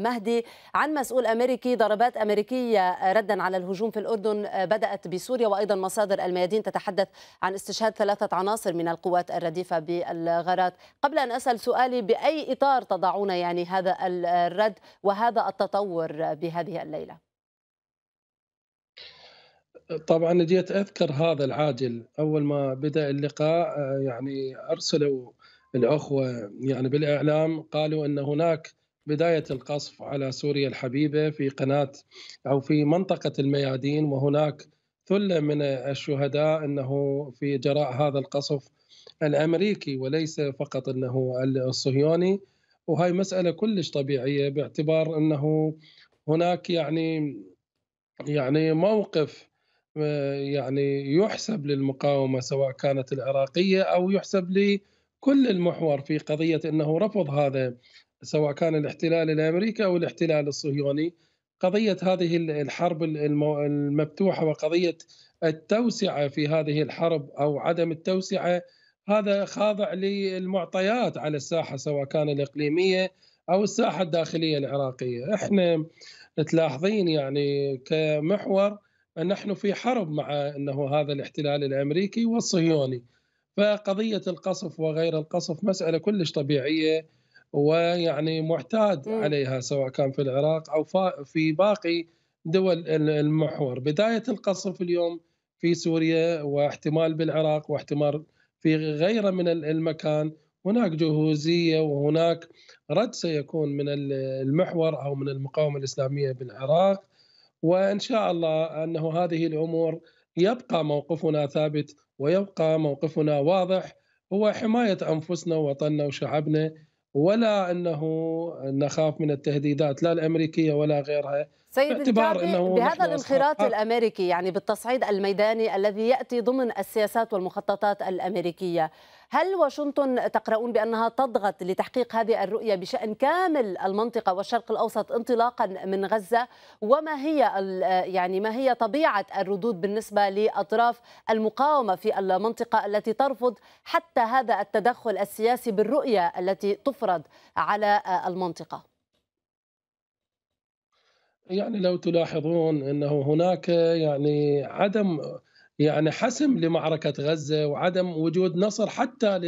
مهدي عن مسؤول امريكي ضربات امريكيه ردا على الهجوم في الاردن بدات بسوريا سوريا وأيضا مصادر الميادين تتحدث عن استشهاد ثلاثة عناصر من القوات الرديفة بالغارات قبل أن أسأل سؤالي بأي إطار تضعون يعني هذا الرد وهذا التطور بهذه الليلة طبعا جيت أذكر هذا العاجل أول ما بدأ اللقاء آه، يعني أرسلوا الأخوة يعني بالإعلام قالوا أن هناك بداية القصف على سوريا الحبيبة في قناة أو في منطقة الميادين وهناك ثله من الشهداء انه في جراء هذا القصف الامريكي وليس فقط انه الصهيوني وهي مساله كلش طبيعيه باعتبار انه هناك يعني يعني موقف آه، يعني يحسب للمقاومه سواء كانت العراقيه او يحسب لكل المحور في قضيه انه رفض هذا سواء كان الاحتلال الامريكي او الاحتلال الصهيوني قضيه هذه الحرب المفتوحه وقضيه التوسعه في هذه الحرب او عدم التوسعه هذا خاضع للمعطيات على الساحه سواء كان الاقليميه او الساحه الداخليه العراقيه، احنا تلاحظين يعني كمحور نحن في حرب مع انه هذا الاحتلال الامريكي والصهيوني. فقضيه القصف وغير القصف مساله كلش طبيعيه ويعني معتاد م. عليها سواء كان في العراق او في باقي دول المحور بدايه القصف اليوم في سوريا واحتمال بالعراق واحتمال في غيره من المكان هناك جهوزيه وهناك رد سيكون من المحور او من المقاومه الاسلاميه بالعراق وان شاء الله انه هذه الامور يبقى موقفنا ثابت ويبقى موقفنا واضح هو حمايه انفسنا ووطننا وشعبنا ولا انه نخاف من التهديدات لا الامريكيه ولا غيرها سيد الكعبي بهذا الانخراط الامريكي يعني بالتصعيد الميداني الذي ياتي ضمن السياسات والمخططات الامريكيه، هل واشنطن تقرؤون بانها تضغط لتحقيق هذه الرؤيه بشان كامل المنطقه والشرق الاوسط انطلاقا من غزه وما هي يعني ما هي طبيعه الردود بالنسبه لاطراف المقاومه في المنطقه التي ترفض حتى هذا التدخل السياسي بالرؤيه التي تفرض على المنطقه؟ يعني لو تلاحظون انه هناك يعني عدم يعني حسم لمعركه غزه وعدم وجود نصر حتى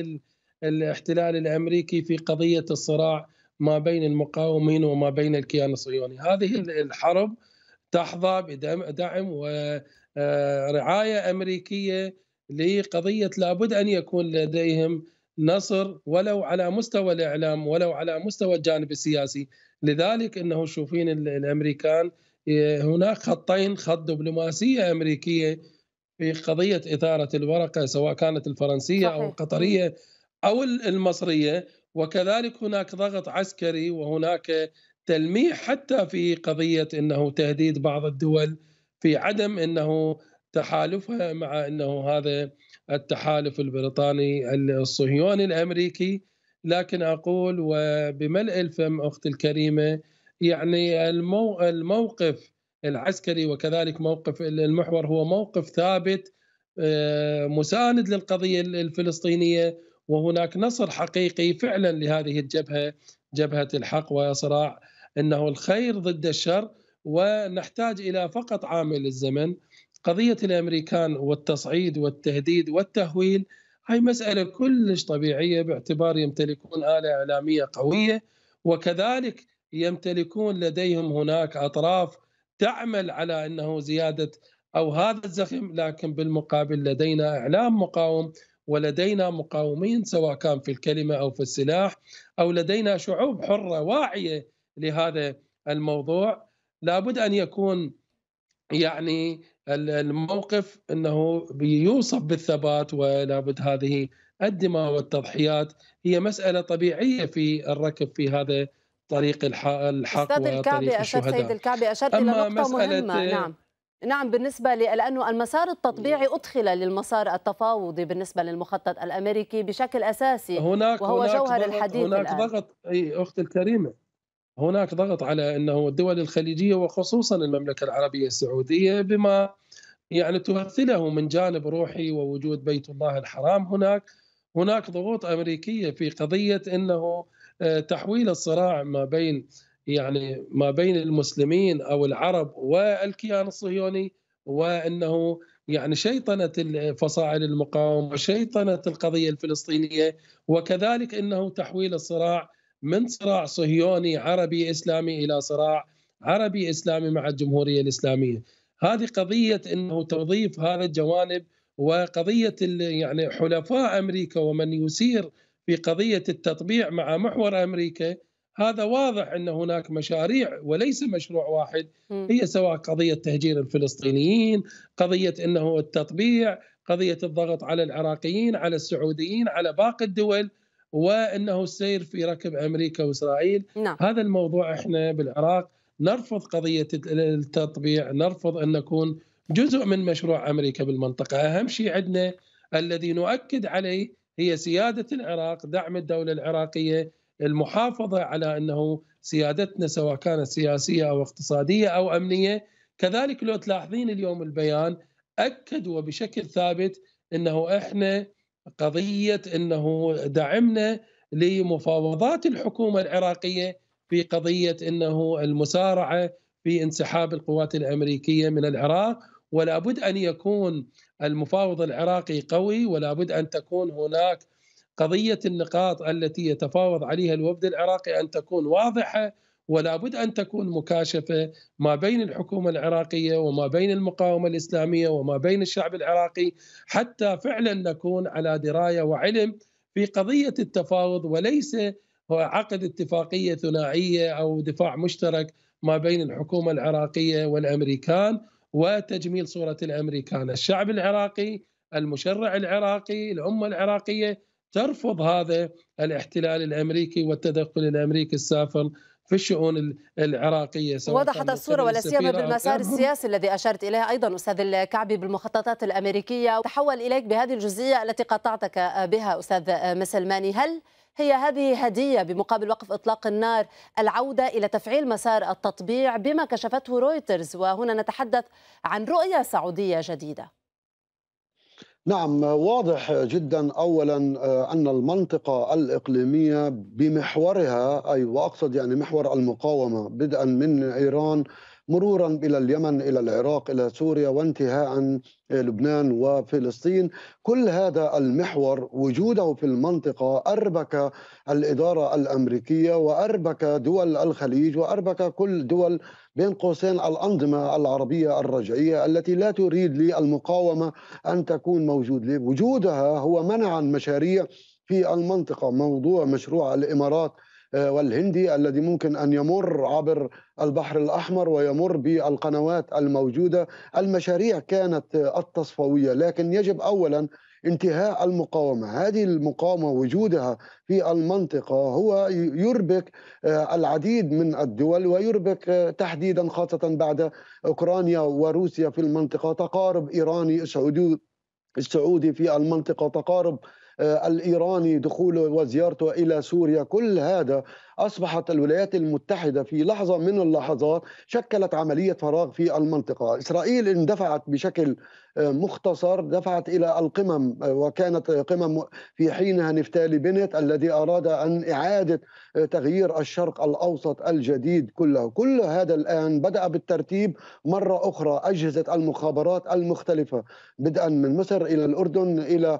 للاحتلال الامريكي في قضيه الصراع ما بين المقاومين وما بين الكيان الصهيوني، هذه الحرب تحظى بدعم ورعايه آه، امريكيه لقضيه لابد ان يكون لديهم نصر ولو على مستوى الاعلام ولو على مستوى الجانب السياسي، لذلك انه شوفين الامريكان هناك خطين خط دبلوماسيه امريكيه في قضيه اثاره الورقه سواء كانت الفرنسيه صحيح. او القطريه او المصريه وكذلك هناك ضغط عسكري وهناك تلميح حتى في قضيه انه تهديد بعض الدول في عدم انه تحالفها مع انه هذا التحالف البريطاني الصهيوني الامريكي لكن أقول وبملء الفم أختي الكريمة يعني المو الموقف العسكري وكذلك موقف المحور هو موقف ثابت آه، مساند للقضية الفلسطينية وهناك نصر حقيقي فعلا لهذه الجبهة جبهة الحق وصراع أنه الخير ضد الشر ونحتاج إلى فقط عامل الزمن قضية الأمريكان والتصعيد والتهديد والتهويل هاي مسألة كلش طبيعية باعتبار يمتلكون آلة إعلامية قوية وكذلك يمتلكون لديهم هناك أطراف تعمل على أنه زيادة أو هذا الزخم لكن بالمقابل لدينا إعلام مقاوم ولدينا مقاومين سواء كان في الكلمة أو في السلاح أو لدينا شعوب حرة واعية لهذا الموضوع لابد أن يكون يعني الموقف انه بيوصف بالثبات ولابد هذه الدماء والتضحيات هي مساله طبيعيه في الركب في هذا طريق الحق استاذ الكعبي الشهداء سيد الكعبي اشرت الى نقطه مهمه نعم نعم بالنسبة لأنه المسار التطبيعي أدخل للمسار التفاوضي بالنسبة للمخطط الأمريكي بشكل أساسي هناك وهو هناك جوهر ضغط الحديث هناك الآن. ضغط أي أخت الكريمة هناك ضغط على انه الدول الخليجيه وخصوصا المملكه العربيه السعوديه بما يعني تمثله من جانب روحي ووجود بيت الله الحرام هناك هناك ضغوط امريكيه في قضيه انه آه، تحويل الصراع ما بين يعني ما بين المسلمين او العرب والكيان الصهيوني وانه يعني شيطنه فصائل المقاومه وشيطنه القضيه الفلسطينيه وكذلك انه تحويل الصراع من صراع صهيوني عربي اسلامي الى صراع عربي اسلامي مع الجمهوريه الاسلاميه هذه قضيه انه توظيف هذا الجوانب وقضيه يعني حلفاء امريكا ومن يسير في قضيه التطبيع مع محور امريكا هذا واضح ان هناك مشاريع وليس مشروع واحد هي سواء قضيه تهجير الفلسطينيين، قضيه انه التطبيع، قضيه الضغط على العراقيين، على السعوديين، على باقي الدول، وانه السير في ركب امريكا واسرائيل نعم. هذا الموضوع احنا بالعراق نرفض قضيه التطبيع نرفض ان نكون جزء من مشروع امريكا بالمنطقه اهم شيء عندنا الذي نؤكد عليه هي سياده العراق دعم الدوله العراقيه المحافظه على انه سيادتنا سواء كانت سياسيه او اقتصاديه او امنيه كذلك لو تلاحظين اليوم البيان اكد وبشكل ثابت انه احنا قضيه انه دعمنا لمفاوضات الحكومه العراقيه في قضيه انه المسارعه في انسحاب القوات الامريكيه من العراق ولا بد ان يكون المفاوض العراقي قوي ولا بد ان تكون هناك قضيه النقاط التي يتفاوض عليها الوفد العراقي ان تكون واضحه ولا بد أن تكون مكاشفة ما بين الحكومة العراقية وما بين المقاومة الإسلامية وما بين الشعب العراقي حتى فعلا نكون على دراية وعلم في قضية التفاوض وليس عقد اتفاقية ثنائية أو دفاع مشترك ما بين الحكومة العراقية والأمريكان وتجميل صورة الأمريكان الشعب العراقي المشرع العراقي الأمة العراقية ترفض هذا الاحتلال الأمريكي والتدخل الأمريكي السافر في الشؤون العراقيه سواء وضحت الصوره ولا سيما بالمسار السياسي الذي اشرت اليه ايضا استاذ الكعبي بالمخططات الامريكيه تحول اليك بهذه الجزئيه التي قطعتك بها استاذ مسلماني هل هي هذه هديه بمقابل وقف اطلاق النار العوده الى تفعيل مسار التطبيع بما كشفته رويترز وهنا نتحدث عن رؤيه سعوديه جديده نعم واضح جدا اولا آه، ان المنطقه الاقليميه بمحورها اي واقصد يعني محور المقاومه بدءا من ايران مرورا الى اليمن الى العراق الى سوريا وانتهاء لبنان وفلسطين كل هذا المحور وجوده في المنطقه اربك الاداره الامريكيه واربك دول الخليج واربك كل دول بين قوسين الأنظمة العربية الرجعية التي لا تريد للمقاومة أن تكون موجود وجودها هو منع المشاريع في المنطقة موضوع مشروع الإمارات آه، والهندي الذي ممكن أن يمر عبر البحر الأحمر ويمر بالقنوات الموجودة المشاريع كانت آه، التصفوية لكن يجب أولا انتهاء المقاومة هذه المقاومة وجودها في المنطقة هو يربك آه، العديد من الدول ويربك تحديدا خاصة بعد أوكرانيا وروسيا في المنطقة تقارب إيراني سعودي السعودي في المنطقة تقارب آه، الايراني دخوله وزيارته الى سوريا كل هذا أصبحت الولايات المتحدة في لحظة من اللحظات شكلت عملية فراغ في المنطقة إسرائيل اندفعت بشكل آه، مختصر دفعت إلى القمم آه، وكانت قمم في حينها نفتالي بنت الذي أراد أن إعادة آه، تغيير الشرق الأوسط الجديد كله كل هذا الآن بدأ بالترتيب مرة أخرى أجهزة المخابرات المختلفة بدءا من مصر إلى الأردن إلى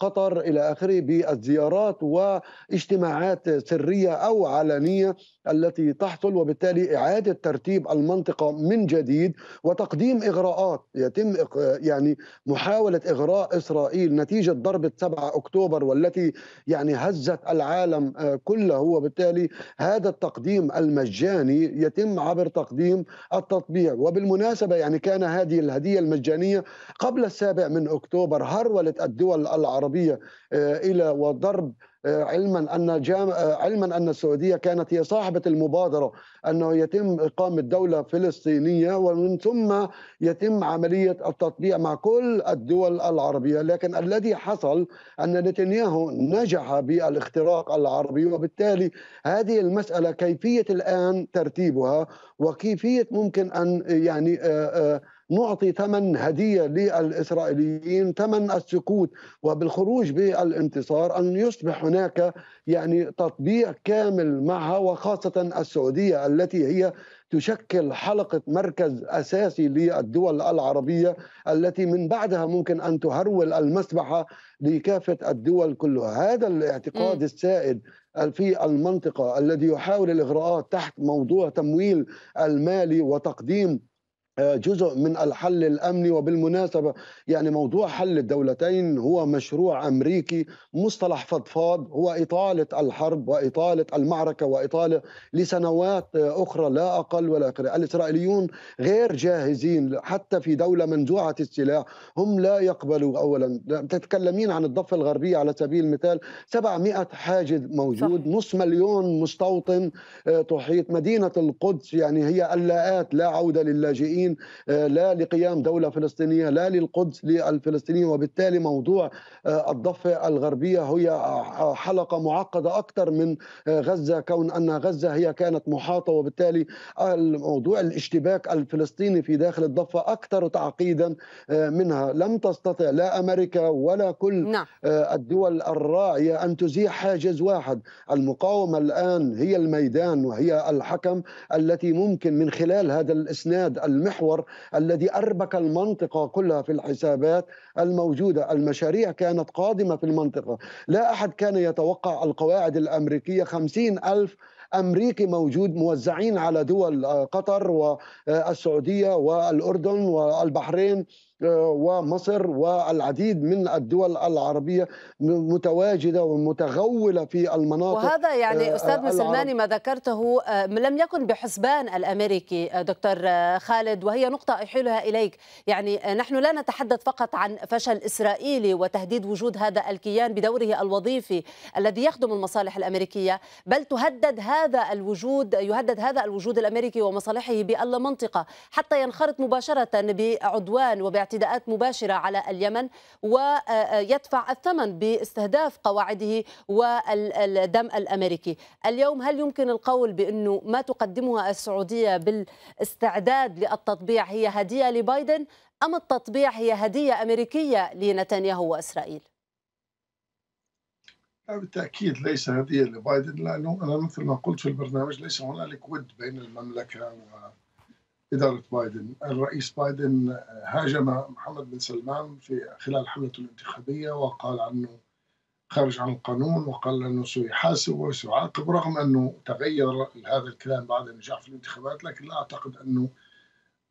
قطر إلى آخره بالزيارات واجتماعات سرية أو علنية التي تحصل وبالتالي إعادة ترتيب المنطقة من جديد وتقديم إغراءات يتم يعني محاولة إغراء إسرائيل نتيجة ضربة 7 أكتوبر والتي يعني هزت العالم آه، كله وبالتالي هذا التقديم المجاني يتم عبر تقديم التطبيع وبالمناسبة يعني كان هذه الهدية المجانية قبل السابع من أكتوبر هرولت الدول العربية آه، إلى وضرب علما ان جام... علما ان السعوديه كانت هي صاحبه المبادره انه يتم اقامه دوله فلسطينيه ومن ثم يتم عمليه التطبيع مع كل الدول العربيه، لكن الذي حصل ان نتنياهو نجح بالاختراق العربي وبالتالي هذه المساله كيفيه الان ترتيبها وكيفيه ممكن ان يعني آآ آآ نعطي ثمن هدية للإسرائيليين ثمن السكوت وبالخروج بالانتصار أن يصبح هناك يعني تطبيع كامل معها وخاصة السعودية التي هي تشكل حلقة مركز أساسي للدول العربية التي من بعدها ممكن أن تهرول المسبحة لكافة الدول كلها هذا الاعتقاد م. السائد في المنطقة الذي يحاول الإغراءات تحت موضوع تمويل المالي وتقديم آه، جزء من الحل الامني وبالمناسبه يعني موضوع حل الدولتين هو مشروع امريكي مصطلح فضفاض هو اطاله الحرب واطاله المعركه واطاله لسنوات اخرى لا اقل ولا اقل، الاسرائيليون غير جاهزين حتى في دوله منزوعه السلاح هم لا يقبلوا اولا تتكلمين عن الضفه الغربيه على سبيل المثال 700 حاجز موجود صح. نص مليون مستوطن آه، تحيط مدينه القدس يعني هي اللاءات لا عوده للاجئين الفلسطينيين آه، لا لقيام دولة فلسطينية لا للقدس للفلسطينيين وبالتالي موضوع آه، الضفة الغربية هي آه، حلقة معقدة أكثر من غزة كون أن غزة هي كانت محاطة وبالتالي موضوع الاشتباك الفلسطيني في داخل الضفة أكثر تعقيدا منها لم تستطع لا أمريكا ولا كل نعم. الدول الراعية أن تزيح حاجز واحد المقاومة الآن هي الميدان وهي الحكم التي ممكن من خلال هذا الإسناد المحوري المحور الذي أربك المنطقة كلها في الحسابات الموجودة المشاريع كانت قادمة في المنطقة لا أحد كان يتوقع القواعد الأمريكية خمسين ألف امريكي موجود موزعين على دول آه، قطر والسعوديه والاردن والبحرين ومصر والعديد من الدول العربية متواجدة ومتغولة في المناطق وهذا يعني آه، أستاذ مسلماني ما ذكرته آه، لم يكن بحسبان الأمريكي آه، دكتور خالد وهي نقطة أحيلها إليك يعني نحن لا نتحدث فقط عن فشل إسرائيلي وتهديد وجود هذا الكيان بدوره الوظيفي الذي يخدم المصالح الأمريكية بل تهدد هذا الوجود يهدد هذا الوجود الأمريكي ومصالحه بالمنطقة حتى ينخرط مباشرة بعدوان وب باعتداءات مباشرة على اليمن ويدفع الثمن باستهداف قواعده والدم الأمريكي اليوم هل يمكن القول بأنه ما تقدمها السعودية بالاستعداد للتطبيع هي هدية لبايدن أم التطبيع هي هدية أمريكية لنتنياهو وإسرائيل؟ بالتاكيد ليس هديه لبايدن لانه انا مثل ما قلت في البرنامج ليس هنالك ود بين المملكه و إدارة بايدن الرئيس بايدن هاجم محمد بن سلمان في خلال حملته الانتخابية وقال عنه خارج عن القانون وقال انه سيحاسب وسيعاقب رغم انه تغير هذا الكلام بعد النجاح في الانتخابات لكن لا اعتقد انه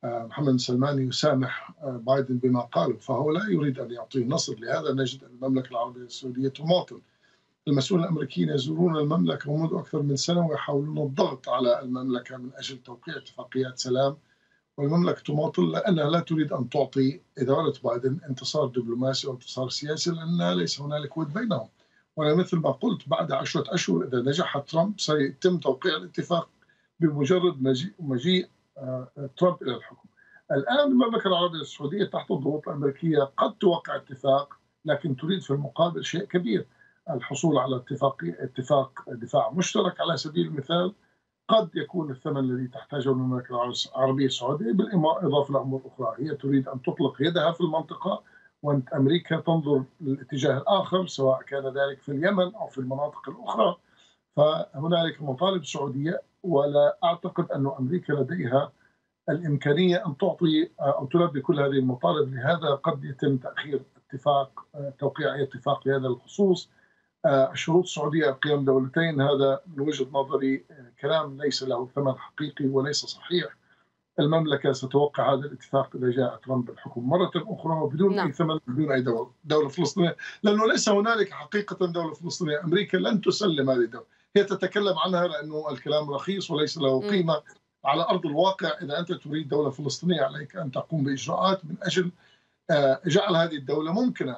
آه، محمد سلمان يسامح آه، بايدن بما قاله فهو لا يريد ان يعطيه نصر لهذا نجد المملكه العربيه السعوديه تماطل المسؤول الامريكيين يزورون المملكه منذ اكثر من سنه ويحاولون الضغط على المملكه من اجل توقيع اتفاقيات سلام والمملكة تماطل لأنها لا تريد أن تعطي إدارة بايدن انتصار دبلوماسي أو انتصار سياسي لأن ليس هنالك ود بينهم وأنا مثل ما قلت بعد عشرة أشهر إذا نجح ترامب سيتم توقيع الاتفاق بمجرد مجيء, مجي آه، ترامب إلى الحكم الآن المملكة العربية السعودية تحت الضغوط الأمريكية قد توقع اتفاق لكن تريد في المقابل شيء كبير الحصول على اتفاق اتفاق دفاع مشترك على سبيل المثال قد يكون الثمن الذي تحتاجه المملكة العربية السعودية بالإضافة لأمور أخرى هي تريد أن تطلق يدها في المنطقة وأن أمريكا تنظر للاتجاه الآخر سواء كان ذلك في اليمن أو في المناطق الأخرى فهنالك مطالب سعودية ولا أعتقد أن أمريكا لديها الإمكانية أن تعطي أو تلبي كل هذه المطالب لهذا قد يتم تأخير اتفاق توقيع أي اتفاق بهذا الخصوص آه، شروط السعودية قيام دولتين هذا من وجهة نظري آه، كلام ليس له ثمن حقيقي وليس صحيح المملكة ستوقع هذا الاتفاق إذا جاء ترامب الحكم مرة أخرى وبدون أي نعم. ثمن بدون أي دولة, دولة فلسطينية لأنه ليس هنالك حقيقة دولة فلسطينية أمريكا لن تسلم هذه الدولة هي تتكلم عنها لأنه الكلام رخيص وليس له قيمة على أرض الواقع إذا أنت تريد دولة فلسطينية عليك أن تقوم بإجراءات من أجل آه، جعل هذه الدولة ممكنة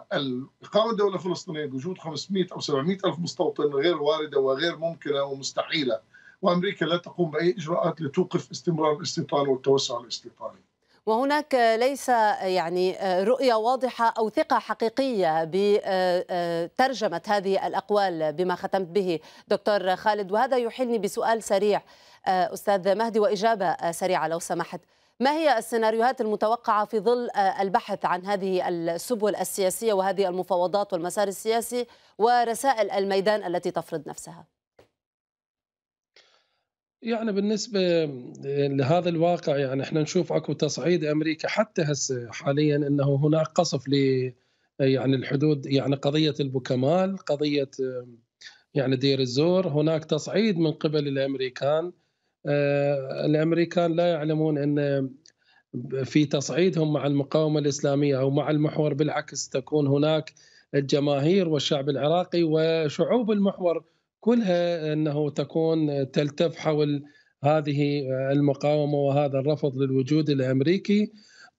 إقامة دولة فلسطينية بوجود 500 أو 700 ألف مستوطن غير واردة وغير ممكنة ومستحيلة وأمريكا لا تقوم بأي إجراءات لتوقف استمرار الاستيطان والتوسع الاستيطاني وهناك ليس يعني آه، رؤية واضحة أو ثقة حقيقية بترجمة آه، هذه الأقوال بما ختمت به دكتور خالد وهذا يحلني بسؤال سريع أستاذ مهدي وإجابة سريعة لو سمحت ما هي السيناريوهات المتوقعة في ظل آه، البحث عن هذه السبل السياسية وهذه المفاوضات والمسار السياسي ورسائل الميدان التي تفرض نفسها؟ يعني بالنسبه لهذا الواقع يعني احنا نشوف اكو تصعيد امريكا حتى هسه حاليا انه هناك قصف ل يعني الحدود يعني قضيه البوكمال قضيه يعني دير الزور هناك تصعيد من قبل الامريكان آه، الامريكان لا يعلمون ان في تصعيدهم مع المقاومه الاسلاميه او مع المحور بالعكس تكون هناك الجماهير والشعب العراقي وشعوب المحور كلها انه تكون تلتف حول هذه المقاومه وهذا الرفض للوجود الامريكي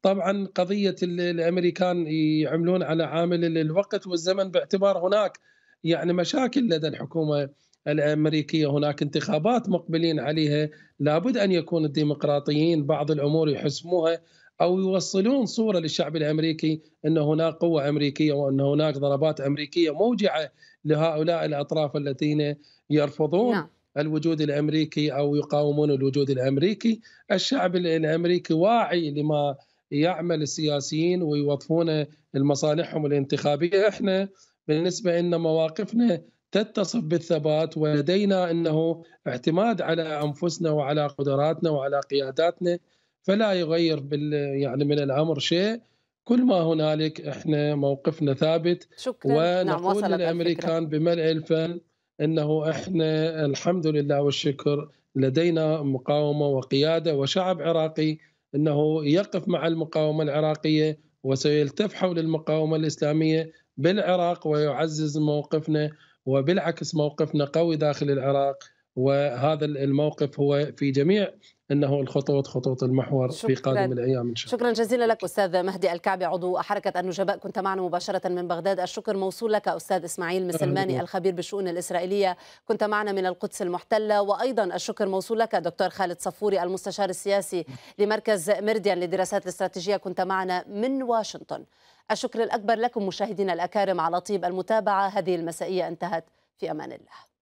طبعا قضيه الامريكان يعملون على عامل الوقت والزمن باعتبار هناك يعني مشاكل لدى الحكومه الامريكيه هناك انتخابات مقبلين عليها لابد ان يكون الديمقراطيين بعض الامور يحسموها او يوصلون صوره للشعب الامريكي ان هناك قوه امريكيه وان هناك ضربات امريكيه موجعه لهؤلاء الاطراف الذين يرفضون نعم. الوجود الامريكي او يقاومون الوجود الامريكي، الشعب الامريكي واعي لما يعمل السياسيين ويوظفون لمصالحهم الانتخابيه، احنا بالنسبه ان مواقفنا تتصف بالثبات ولدينا انه اعتماد على انفسنا وعلى قدراتنا وعلى قياداتنا فلا يغير بال يعني من الامر شيء كل ما هنالك احنا موقفنا ثابت شكرا نعم، ونقول نعم للامريكان بملء الفم انه احنا الحمد لله والشكر لدينا مقاومه وقياده وشعب عراقي انه يقف مع المقاومه العراقيه وسيلتف حول المقاومه الاسلاميه بالعراق ويعزز موقفنا وبالعكس موقفنا قوي داخل العراق وهذا الموقف هو في جميع انه الخطوط خطوط المحور في قادم الايام ان شاء الله. شكرا جزيلا لك استاذ مهدي الكعبي عضو حركه النجباء كنت معنا مباشره من بغداد، الشكر موصول لك استاذ اسماعيل مسلماني الخبير بالشؤون الاسرائيليه، كنت معنا من القدس المحتله وايضا الشكر موصول لك دكتور خالد صفوري المستشار السياسي لمركز ميرديان للدراسات الاستراتيجيه كنت معنا من واشنطن. الشكر الأكبر لكم مشاهدينا الأكارم على طيب المتابعة هذه المسائية انتهت في أمان الله